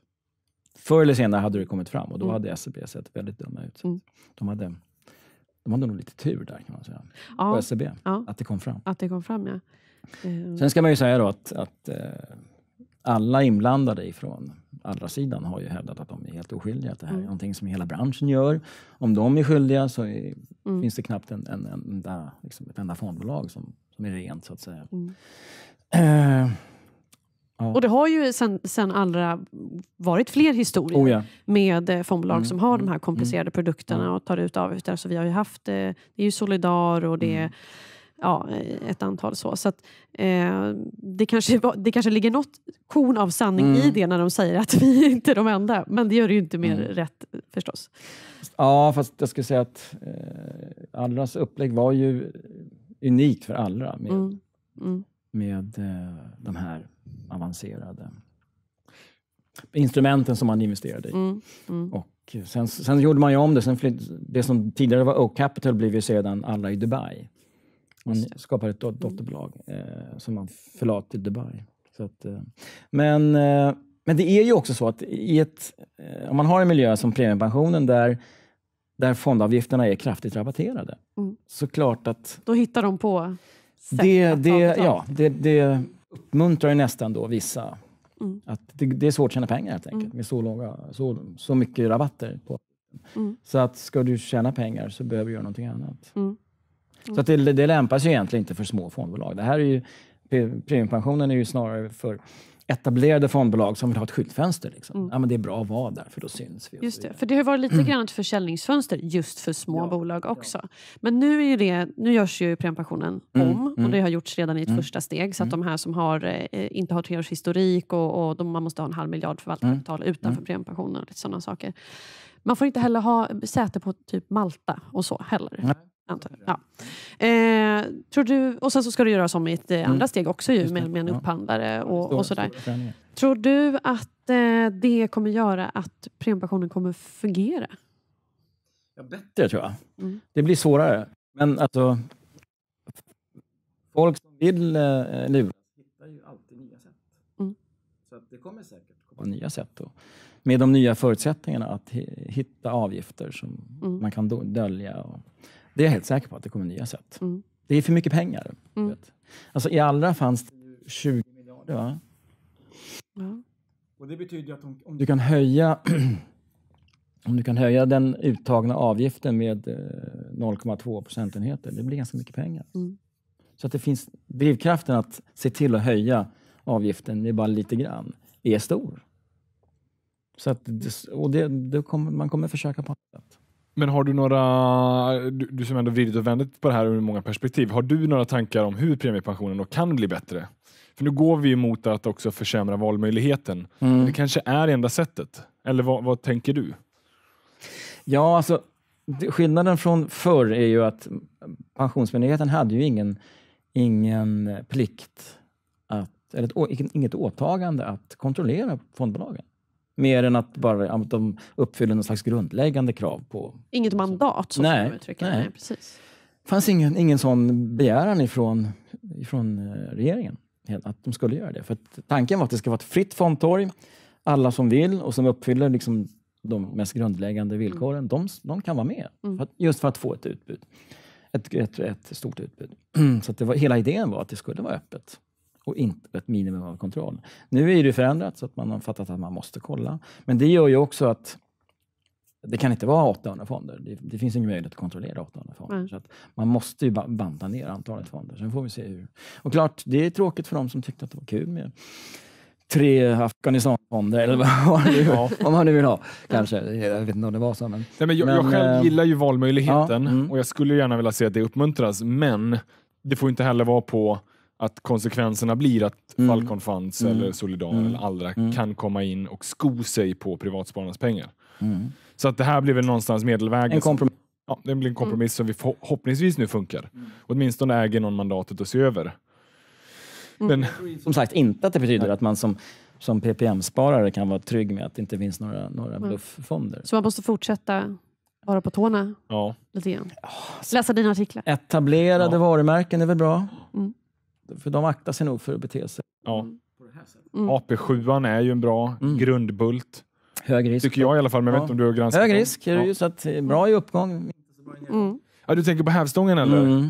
Förr eller senare hade det kommit fram och då mm. hade SEB sett väldigt dumma ut. Mm. De, hade, de hade nog lite tur där kan man säga, ja. på SEB, ja. att det kom fram. Att det kom fram, ja. Eh, Sen ska man ju säga då att, att eh, alla inblandade ifrån andra sidan har ju hävdat att de är helt oskyldiga. Att det här mm. är någonting som hela branschen gör. Om de är skyldiga så är, mm. finns det knappt en, en, en, en liksom ett enda fondbolag som, som är rent, så att säga. Mm. Eh, Ja. Och det har ju sen, sen allra varit fler historier oh, ja. med eh, fondbolag mm, som har mm, de här mm. Mm. komplicerade mm, produkterna och tar ut avgifter. Så vi har ju haft, eh, det är ju Solidar och det är mm. ja, eh, ett antal så. så att, eh, det, kanske, det kanske ligger något korn av sanning i det när de säger att vi är inte är de enda. Men det gör det ju inte mer rätt förstås. Ja, fast jag skulle säga att eh, Allras upplägg var ju unikt för Allra med, med eh, de här avancerade instrumenten som man investerade i. Mm, mm. Och sen, sen, gjorde man ju om det. Sen flytt, det som tidigare var Oak Capital blev ju sedan alla i Dubai. Man skapade ett dot mm. dotterbolag mm. eh, som man förlade till Dubai. Så att, eh, men, eh, men det är ju också så att i ett, eh, om man har en miljö som premiepensionen där där fondavgifterna är kraftigt rabatterade. Mm. Så klart att... Då hittar de på sätt det, att det, ta betalt. Ja, det, det, uppmuntrar ju nästan då vissa. Mm. Att det, det, är svårt att tjäna pengar helt enkelt mm. med så, långa, så, så mycket rabatter. På. Mm. Så att ska du tjäna pengar så behöver du göra någonting annat. Mm. Så att det, det lämpar sig egentligen inte för små fondbolag. Det här är ju, premiepensionen är ju snarare för etablerade fondbolag som vill ha ett skyltfönster. Liksom. Mm. Ja, men det är bra att vara där, för då syns vi. Just det, för det har varit lite mm. grann ett försäljningsfönster just för små ja, bolag också. Ja. Men nu, är det, nu görs ju premiepensionen mm. om och mm. det har gjorts redan i ett mm. första steg. Så att de här som har, eh, inte har tre treårshistorik och, och de, man måste ha en halv miljard förvaltarkapital utanför premiepensionen och lite sådana saker. Man får inte heller ha säte på typ Malta och så heller. Antar jag. Ja. Eh, tror du, och sen så ska du göra som i ett eh, mm. andra steg också ju, med, med en upphandlare ja. och, och sådär. Tror du att eh, det kommer göra att premiepensionen kommer fungera? Ja, bättre tror jag. Mm. Det blir svårare. Men alltså, folk som vill eh, luras hittar ju alltid nya sätt. Mm. Så det kommer säkert komma nya sätt. Och, med de nya förutsättningarna att hitta avgifter som mm. man kan dölja. Och, det är jag helt säker på att det kommer nya sätt. Mm. Det är för mycket pengar. Mm. Alltså, I Allra fanns det 20 miljarder. Va? Ja. Och det betyder att om, om du kan höja om du kan höja den uttagna avgiften med 0,2 eh, procentenheter, det blir ganska mycket pengar. Mm. Så att det finns drivkraften att se till att höja avgiften med bara lite grann är stor. Så att, och det, det kommer, man kommer försöka på annat sätt. Men har du några, du, du som ändå vridit och vänt på det här ur många perspektiv, har du några tankar om hur premiepensionen då kan bli bättre? För nu går vi mot att också försämra valmöjligheten. Mm. Det kanske är enda sättet? Eller vad, vad tänker du? Ja, alltså skillnaden från förr är ju att Pensionsmyndigheten hade ju ingen, ingen plikt, att, eller ett, inget åtagande att kontrollera fondbolagen. Mer än att, bara, att de uppfyller någon slags grundläggande krav på... Inget liksom. mandat, så nej, uttrycka nej. det. Precis. Det fanns ingen, ingen sån begäran ifrån, ifrån eh, regeringen att de skulle göra det. För tanken var att det ska vara ett fritt fondtorg. Alla som vill och som uppfyller liksom de mest grundläggande villkoren, mm. de, de, kan vara med. Mm. För att, just för att få ett utbud. Ett, ett, ett stort utbud. Så det var, hela idén var att det skulle vara öppet och inte ett minimum av kontroll. Nu är det förändrat så att man har fattat att man måste kolla. Men det gör ju också att det kan inte vara 800 fonder. Det, det finns ingen möjlighet att kontrollera 800 fonder. Så att man måste ju banta ner antalet fonder. Sen får vi se hur. Och klart, det är tråkigt för de som tyckte att det var kul med tre Afghanistanfonder eller vad ja. om man nu vill ha. Kanske. Jag vet inte om det var så. Men, Nej, men jag, men, jag själv eh, gillar ju valmöjligheten ja, mm. och jag skulle gärna vilja se att det uppmuntras. Men det får inte heller vara på att konsekvenserna blir att mm. Falcon Funds mm. eller Solidar mm. eller Allra mm. kan komma in och sko sig på privatspararnas pengar. Mm. Så att det här blir väl någonstans medelvägen. En kompromiss. Ja, det blir en mm. kompromiss som vi förhoppningsvis nu funkar. Mm. Åtminstone äger någon mandatet att se över. Men... Som sagt, inte att det betyder Nej. att man som som PPM-sparare kan vara trygg med att det inte finns några, några blufffonder. Så man måste fortsätta vara på tårna ja. lite grann? Alltså- Läsa dina artiklar? Etablerade ja. varumärken är väl bra? Mm för de aktar sig nog för att bete sig. Ja. Mm. mm. AP7 är ju en bra mm. grundbult. Hög risk. Tycker jag i alla fall, men ja. vet om du har granskat Hög risk är det ju, så att eh, bra i uppgång. Mm. Ja, du tänker på hävstången eller? Mm.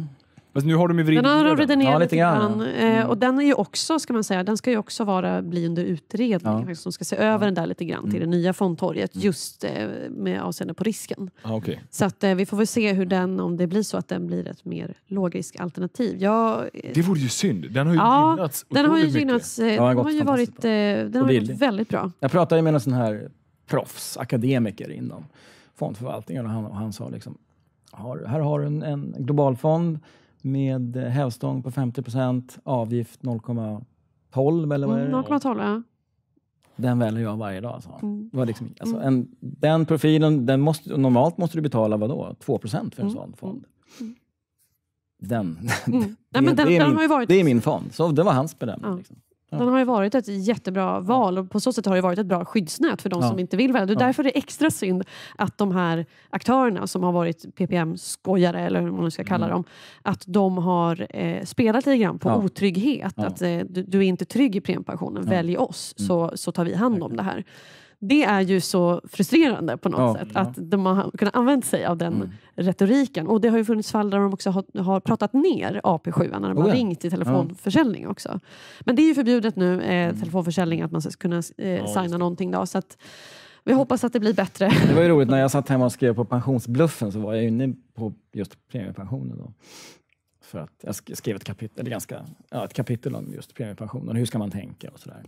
Men nu har de ju vridit den har ner ja, lite grann. Eh, mm. Och den är ju också, ska man säga, den ska ju också vara, bli under utredning. Ja. De ska se över ja. den där lite grann till mm. det nya fondtorget mm. just eh, med avseende på risken. Ah, okay. Så att, eh, vi får väl se hur den, om det blir så att den blir ett mer lågriskalternativ. Jag, det vore ju synd. Den har ju ja, gynnats den har ju gynnats. Den, har, den har ju varit, den har varit väldigt bra. Jag pratade med en sån här proffs, akademiker inom fondförvaltningen och han, och han sa liksom, här har du en, en global fond med hävstång på 50 avgift 0,12 eller vad är det? 0,12 mm, ja. Den väljer jag varje dag. Alltså. Mm. Det var liksom, alltså, mm. en, den profilen, den måste, normalt måste du betala vadå? 2 för en mm. sån fond. Mm. Den, mm. det, är min, det är min fond. Så det var hans bedömning. Ja. Liksom. Den har ju varit ett jättebra val och på så sätt har det varit ett bra skyddsnät för de ja. som inte vill välja. Det är därför det är extra synd att de här aktörerna som har varit PPM-skojare, eller hur man nu ska kalla mm. dem, att de har eh, spelat lite grann på ja. otrygghet. Att eh, du, du, är inte trygg i premiepensionen, välj oss mm. så, så tar vi hand om det här det är ju så frustrerande på något ja, sätt. Ja. Att de har kunnat använda sig av den mm. retoriken. Och det har ju funnits fall där de också har, har pratat ner AP7 när de oh, har ja. ringt i telefonförsäljning också. Men det är ju förbjudet nu, eh, mm. telefonförsäljning, att man ska kunna eh, signa någonting. Då, så att, vi hoppas att det blir bättre. Det var ju roligt, när jag satt hemma och skrev på pensionsbluffen så var jag inne på just premiepensionen. Då. För att jag skrev ett kapitel, ganska, ja, ett kapitel om just premiepensionen, hur ska man tänka och sådär.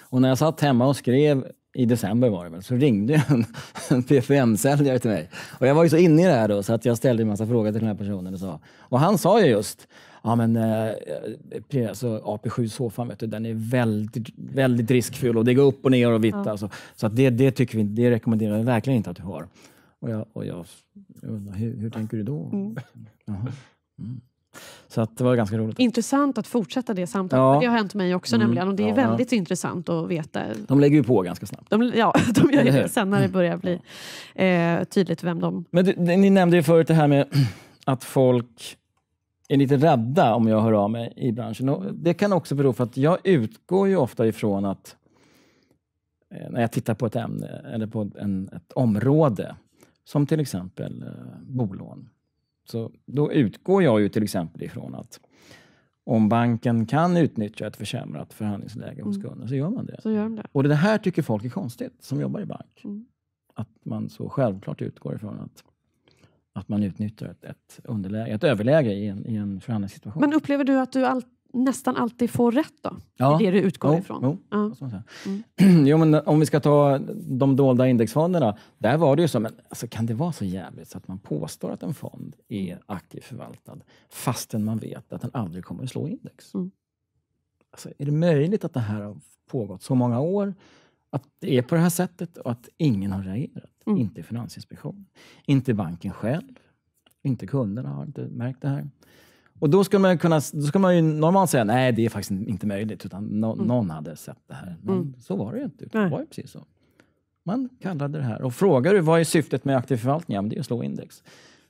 Och när jag satt hemma och skrev i december var det väl, så ringde en, en PFM-säljare till mig. Och jag var ju så inne i det här då så att jag ställde en massa frågor till den här personen och sa. Och han sa ju just, ja men eh, eh, eh alltså, AP7 soffan vet du, den är väldigt, väldigt riskfylld och det går upp och ner och vitt. Ja. Alltså. Så att det, det tycker vi, det rekommenderar vi verkligen inte att du har. Och jag, och jag, jag undrar, hur, hur tänker du då? Mm. Mm. Så att det var ganska roligt. Intressant att fortsätta det samtalet. Ja. Det har hänt mig också mm. nämligen och det är ja, väldigt ja. intressant att veta. De lägger ju på ganska snabbt. De, ja, de gör det sen när det mm. börjar bli eh, tydligt vem de... Men du, ni nämnde ju förut det här med att folk är lite rädda om jag hör av mig i branschen. Och det kan också bero på att jag utgår ju ofta ifrån att eh, när jag tittar på ett ämne eller på en, ett område, som till exempel eh, bolån, så då utgår jag ju till exempel ifrån att om banken kan utnyttja ett försämrat förhandlingsläge hos mm. kunden så gör man det. Så gör de det. Och det här tycker folk är konstigt som jobbar i bank. Mm. Att man så självklart utgår ifrån att, att man utnyttjar ett, ett underläge, ett överläge i en, i en förhandlingssituation. Men upplever du att du alltid nästan alltid får rätt då? Ja. Det är det du utgår jo, ifrån? Jo. Ja. Mm. jo, men eh, om vi ska ta de dolda indexfonderna. Där var det ju så, men alltså, kan det vara så jävligt så att man påstår att en fond är aktivt förvaltad fastän man vet att den aldrig kommer att slå index? Mm. Alltså, är det möjligt att det här har pågått så många år? Att det är på det här sättet och att ingen har reagerat? Mm. Inte Finansinspektionen, inte banken själv, inte kunderna har inte märkt det här. Och då skulle man, kunna, då skulle man ju normalt säga, nej det är faktiskt inte möjligt, utan no, mm. någon hade sett det här. Men mm. så var det ju inte. Det var ju precis så. Man kallade det här. Och frågar du vad är syftet med aktiv förvaltning? Ja, men det är att slå index.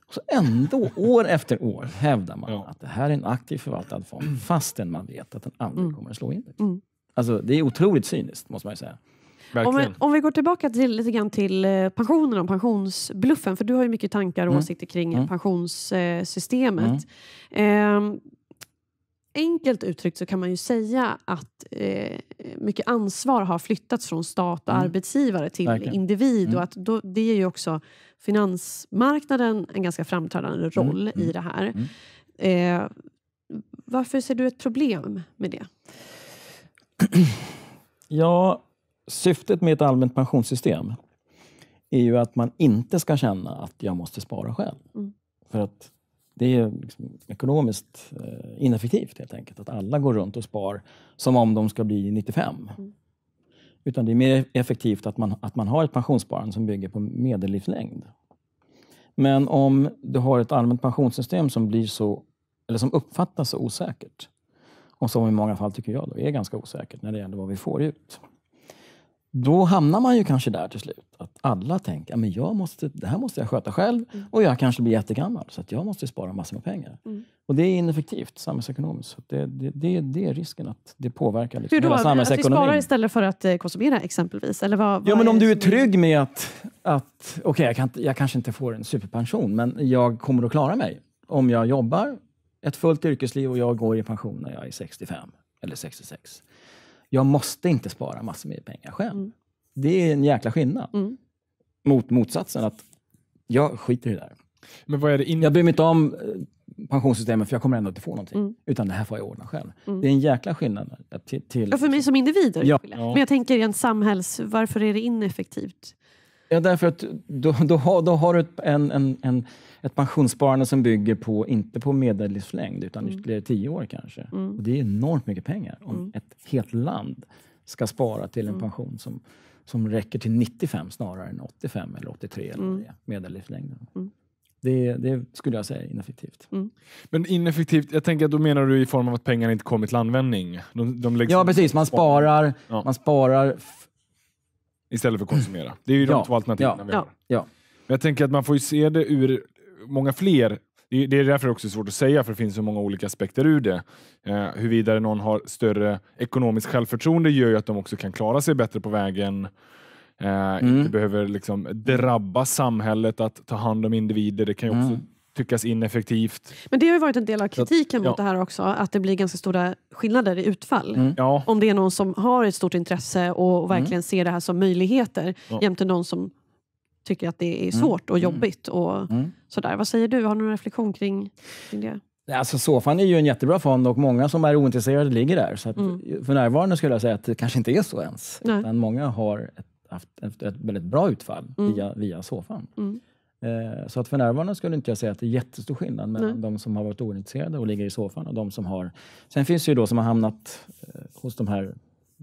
Och så ändå, år efter år, hävdar man ja. att det här är en aktivt förvaltad fond, fastän man vet att den aldrig mm. kommer att slå index. Mm. Alltså, det är otroligt cyniskt, måste man ju säga. Om vi, om vi, går tillbaka till, lite grann till eh, pensionerna och pensionsbluffen, för du har ju mycket tankar och mm. åsikter kring mm. pensionssystemet. Mm. Eh, enkelt uttryckt så kan man ju säga att eh, mycket ansvar har flyttats från stat och mm. arbetsgivare till Verkligen. individ och mm. att då, det ger ju också finansmarknaden en ganska framträdande mm. roll i det här. Eh, varför ser du ett problem med det? Ja, syftet med ett allmänt pensionssystem är ju att man inte ska känna att jag måste spara själv. Mm. För att det är liksom ekonomiskt eh, ineffektivt helt enkelt, att alla går runt och spar som om de ska bli 95. Mm. Utan det är mer effektivt att man, att man har ett pensionssparande som bygger på medellivslängd. Men om du har ett allmänt pensionssystem som, blir så, eller som uppfattas så osäkert, och som i många fall, tycker jag, då, är ganska osäkert när det gäller vad vi får ut, då hamnar man ju kanske där till slut. Att alla tänker att jag måste, det här måste jag sköta själv mm. och jag kanske blir jättegammal så att jag måste spara massor med pengar. Mm. Och det är ineffektivt samhällsekonomiskt. Det, det, det, det, är risken att det påverkar liksom Hur då? hela samhällsekonomin. Att vi sparar istället för att eh, konsumera exempelvis? Eller vad, vad ja, men om du är trygg med att, att okej, okay, jag, kan, jag kanske inte får en superpension, men jag kommer att klara mig om jag jobbar ett fullt yrkesliv och jag går i pension när jag är 65 eller 66 jag måste inte spara massor med pengar själv. Mm. Det är en jäkla skillnad. Mm. Mot motsatsen, att jag skiter i det där. Men vad är det in... Jag bryr mig inte om eh, pensionssystemet, för jag kommer ändå inte få någonting. Mm. Utan det här får jag ordna själv. Mm. Det är en jäkla skillnad. Eh, till, till... Ja, för mig som individ ja. Men jag tänker rent samhälls, varför är det ineffektivt? Ja, därför att då, då, har, då har du en, en, en, ett pensionssparande som bygger på, inte på medellivslängd, utan mm. ytterligare tio år kanske. Mm. Och det är enormt mycket pengar om mm. ett helt land ska spara till en mm. pension som, som räcker till 95 snarare än 85 eller 83 eller mm. medellivslängden. Mm. Det, det, skulle jag säga är ineffektivt. Mm. Men ineffektivt, jag tänker att då menar du i form av att pengarna inte kommer till användning? De, de ja, precis. Man sparar, ja. man sparar istället för att konsumera. Det är ju de ja, två alternativen ja, vi har. Ja. Men jag tänker att man får ju se det ur många fler det är därför också svårt att säga, för det finns så många olika aspekter ur det. Eh, huruvida någon har större ekonomiskt självförtroende gör ju att de också kan klara sig bättre på vägen. Eh, mm. Inte behöver liksom drabba samhället att ta hand om individer. Det kan ju också mm tyckas ineffektivt. Men det har ju varit en del av kritiken att, mot ja. det här också, att det blir ganska stora skillnader i utfall. Mm. Ja. Om det är någon som har ett stort intresse och, mm. verkligen mm. ser det här som möjligheter ja. jämte någon som tycker att det är mm. svårt mm. och jobbigt. Och mm. sådär. Vad säger du? Har du någon reflektion kring, kring det? Alltså Sofan är ju en jättebra fond och många som är ointresserade ligger där. Så För närvarande skulle jag säga att det kanske inte är så ens. Men många har ett, haft ett, ett väldigt bra utfall via, via Sofan. Eh, så att för närvarande skulle inte jag säga att det är jättestor skillnad mellan Nej. de som har varit oinitierade och ligger i soffan och de som har... Sen finns det ju de som har hamnat eh, hos de här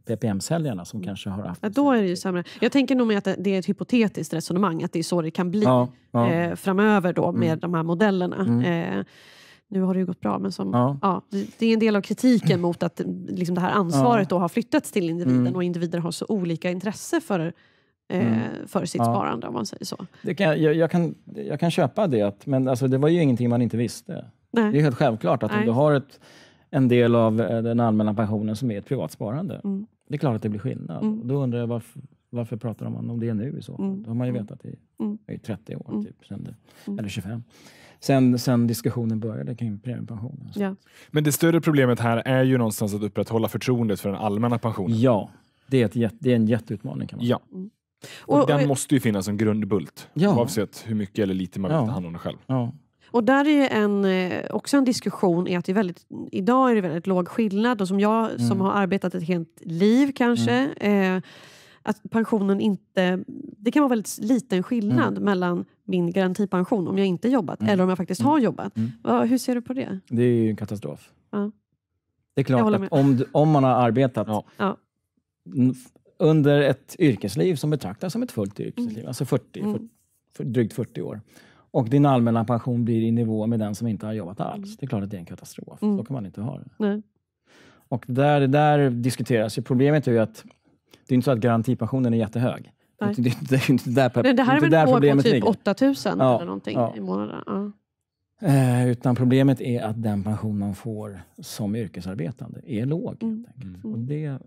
PPM-säljarna som kanske har haft... Ja, då är det ju sämre. Jag tänker nog att det är ett hypotetiskt resonemang, att det är så det kan bli ja, ja. Eh, framöver då med mm. de här modellerna. Mm. nu har det ju gått bra, men som, ja. ja. det är en del av kritiken mot att liksom, det här ansvaret ja. då har flyttats till individen mm. och individer har så olika intresse för Eh, mm. för sitt ja. sparande om man säger så. Det kan, jag, jag, kan, jag kan köpa det, men alltså, det var ju ingenting man inte visste. Nej. Det är helt självklart att Nej. om du har ett, en del av eh, den allmänna pensionen som är ett privat sparande, mm. det är klart att det blir skillnad. Mm. Då undrar jag varför, varför pratar man om det nu i så fall? Mm. Det har man ju mm. vetat i, mm. i 30 år, mm. typ, sen det, eller 25. Sen, sen, diskussionen började kring premiepensionen. Ja. Men det större problemet här är ju någonstans att upprätthålla förtroendet för den allmänna pensionen. Ja, det är, ett, det är en jätteutmaning. Kan man. Ja. Och, och den måste ju finnas som grundbult, ja. oavsett hur mycket eller lite man vill ja. ta hand om det själv. Ja. Och där är en, eh, också en diskussion, är att det är väldigt, idag är det väldigt låg skillnad och som jag mm. som har arbetat ett helt liv kanske, mm. eh, att pensionen inte... Det kan vara väldigt liten skillnad mm. mellan min garantipension om jag inte jobbat mm. eller om jag faktiskt mm. har jobbat. Mm. Hur ser du på det? Det är ju en katastrof. Ja. Det är klart att om, om man har arbetat ja under ett yrkesliv som betraktas som ett fullt yrkesliv, mm. alltså 40, mm. 40, drygt 40 år, och din allmänna pension blir i nivå med den som inte har jobbat alls. Mm. Det är klart att det är en katastrof. Mm. Så kan man inte ha det. Nej. Och där, där diskuteras ju. Problemet är ju att det är inte så att garantipensionen är jättehög. Nej. Det, det, det, inte där, Nej, det här är väl där problemet på typ 000 ja, eller någonting ja. i månaden. Ja. Eh, utan problemet är att den pension man får som yrkesarbetande är låg. Mm. mm. Och det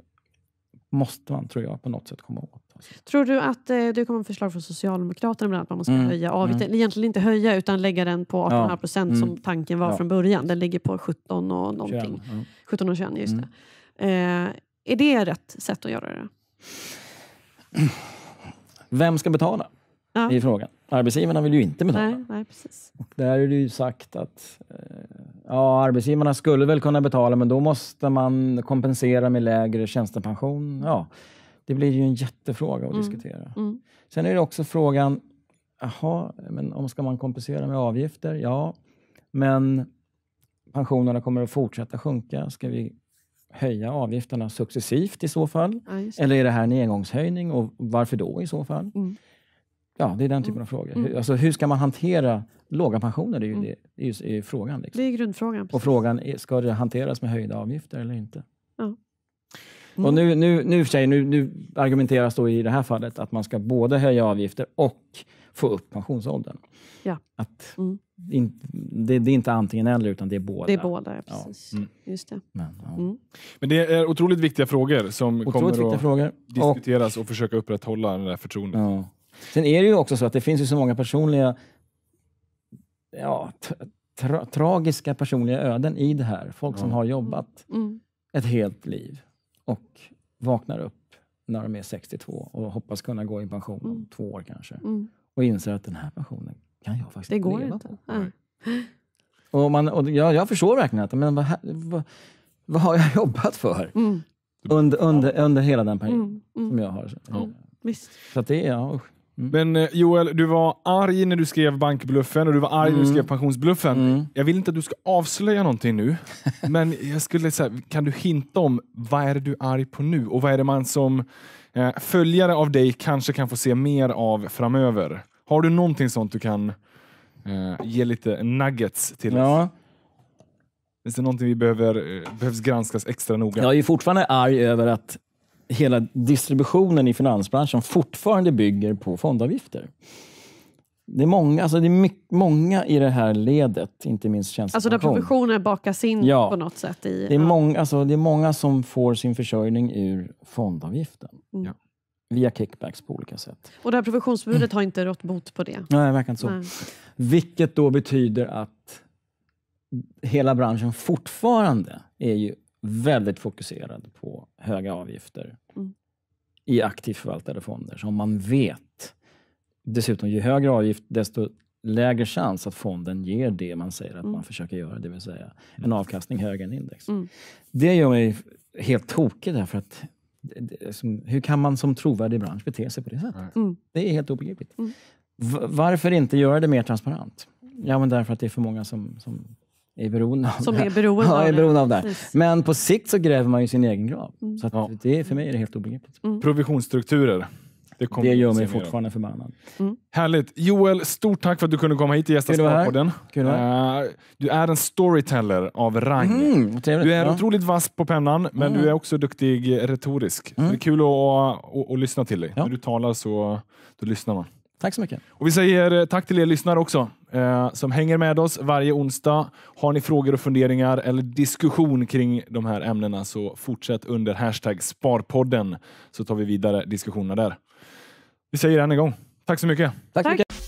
måste man, tror jag, på något sätt komma åt. Alltså. Tror du att eh, det kommer förslag från Socialdemokraterna bland annat, att man ska mm. höja avgiften? Mm. Egentligen inte höja, utan lägga den på 18,5 ja. procent mm. som tanken var ja. från början. Den ligger på 17 och någonting. 21, ja. 17 och 21, just mm. det. Eh, är det rätt sätt att göra det? Vem ska betala? Ja. är frågan. Arbetsgivarna vill ju inte betala. Nej, nej, precis. Och där är det ju sagt att eh, ja, arbetsgivarna skulle väl kunna betala, men då måste man kompensera med lägre tjänstepension. Ja, det blir ju en jättefråga att mm. diskutera. Mm. Sen är det också frågan, aha, men om ska man kompensera med avgifter? Ja, men pensionerna kommer att fortsätta sjunka. Ska vi höja avgifterna successivt i så fall? Ja, Eller är det här en engångshöjning och varför då i så fall? Mm. Ja, det är den typen mm. av frågor. Mm. Alltså, hur ska man hantera låga pensioner? Det är ju mm. det, det är, är frågan. Liksom. Det är grundfrågan. Precis. Och frågan är, ska det hanteras med höjda avgifter eller inte? Ja. Mm. Och nu, nu, nu, sig, nu, nu argumenteras då i det här fallet att man ska både höja avgifter och få upp pensionsåldern. Ja. Att mm. in, det, det, är inte antingen eller, utan det är båda. Det är båda, ja, precis. Ja. Mm. Just det. Men, ja. Mm. Men, det är otroligt viktiga frågor som otroligt kommer att frågor. diskuteras och, och försöka upprätthålla det där förtroendet. Sen är det ju också så att det finns ju så många personliga, ja, tra tragiska personliga öden i det här. Folk som har jobbat mm. mm. ett helt liv och vaknar upp när de är 62 och hoppas kunna gå i pension om mm. två år kanske. Mm. Och inser att den här pensionen kan jag faktiskt det inte leva inte. på. Nej. Och man, och jag, jag förstår verkligen att men vad, vad, vad har jag jobbat för mm. under, under, under hela den perioden mm. Mm. som jag har? Ja. Eh, så det är, ja, Mm. Men eh, Joel, du var arg när du skrev bankbluffen och du var arg mm. när du mm. skrev pensionsbluffen. Mm. Jag vill inte att du ska avslöja någonting nu, men jag skulle säga, kan du hinta om vad är det du är arg på nu och vad är det man som eh, följare av dig kanske kan få se mer av framöver? Har du någonting sånt du kan eh, ge lite nuggets till ja. oss? Finns det någonting vi behöver, eh, behövs granskas extra noga? Jag är fortfarande arg över att hela distributionen i finansbranschen fortfarande bygger på fondavgifter. Det är många, alltså det är mycket, många i det här ledet, inte minst tjänstepension. Alltså där provisioner bakas in ja. på något sätt? I, det, är ja. många, alltså det är många som får sin försörjning ur fondavgiften. Mm. Ja. Via kickbacks på olika sätt. Och det här provisionsförbudet har inte rått bot på det? Nej, det verkar inte så. Nej. Vilket då betyder att hela branschen fortfarande är ju väldigt fokuserad på höga avgifter mm. i aktivt förvaltade fonder som man vet. Dessutom, ju högre avgift, desto lägre chans att fonden ger det man säger att mm. man försöker göra, det vill säga en mm. avkastning högre än index. Mm. Det gör mig helt tokig därför att som, hur kan man som trovärdig bransch bete sig på det sättet? Mm. Det är helt obegripligt. Mm. Varför inte göra det mer transparent? Ja, men därför att det är för många som, som är beroende av Som det. är beroende, ja, av, är beroende av det. Men på sikt så gräver man ju sin egen grav. Mm. Så ja. det, för mig är det helt obegripligt. Mm. Provisionsstrukturer. Det, det gör mig fortfarande då. förbannad. Mm. Härligt. Joel, stort tack för att du kunde komma hit och gästa Sparpodden. Uh, eh, du är en storyteller av rang. Mm, du är ja. otroligt vass på pennan, men mm. du är också duktig retorisk. Det är mm. kul att, att, att, lyssna till dig. Ja. När du talar så då lyssnar man. Tack så mycket. Och Vi säger eh, tack till er lyssnare också eh, som hänger med oss varje onsdag. Har ni frågor och funderingar eller diskussion kring de här ämnena så fortsätt under hashtag Sparpodden så tar vi vidare diskussionerna där. Vi säger det än en gång. Tack så mycket. Tack. Tack.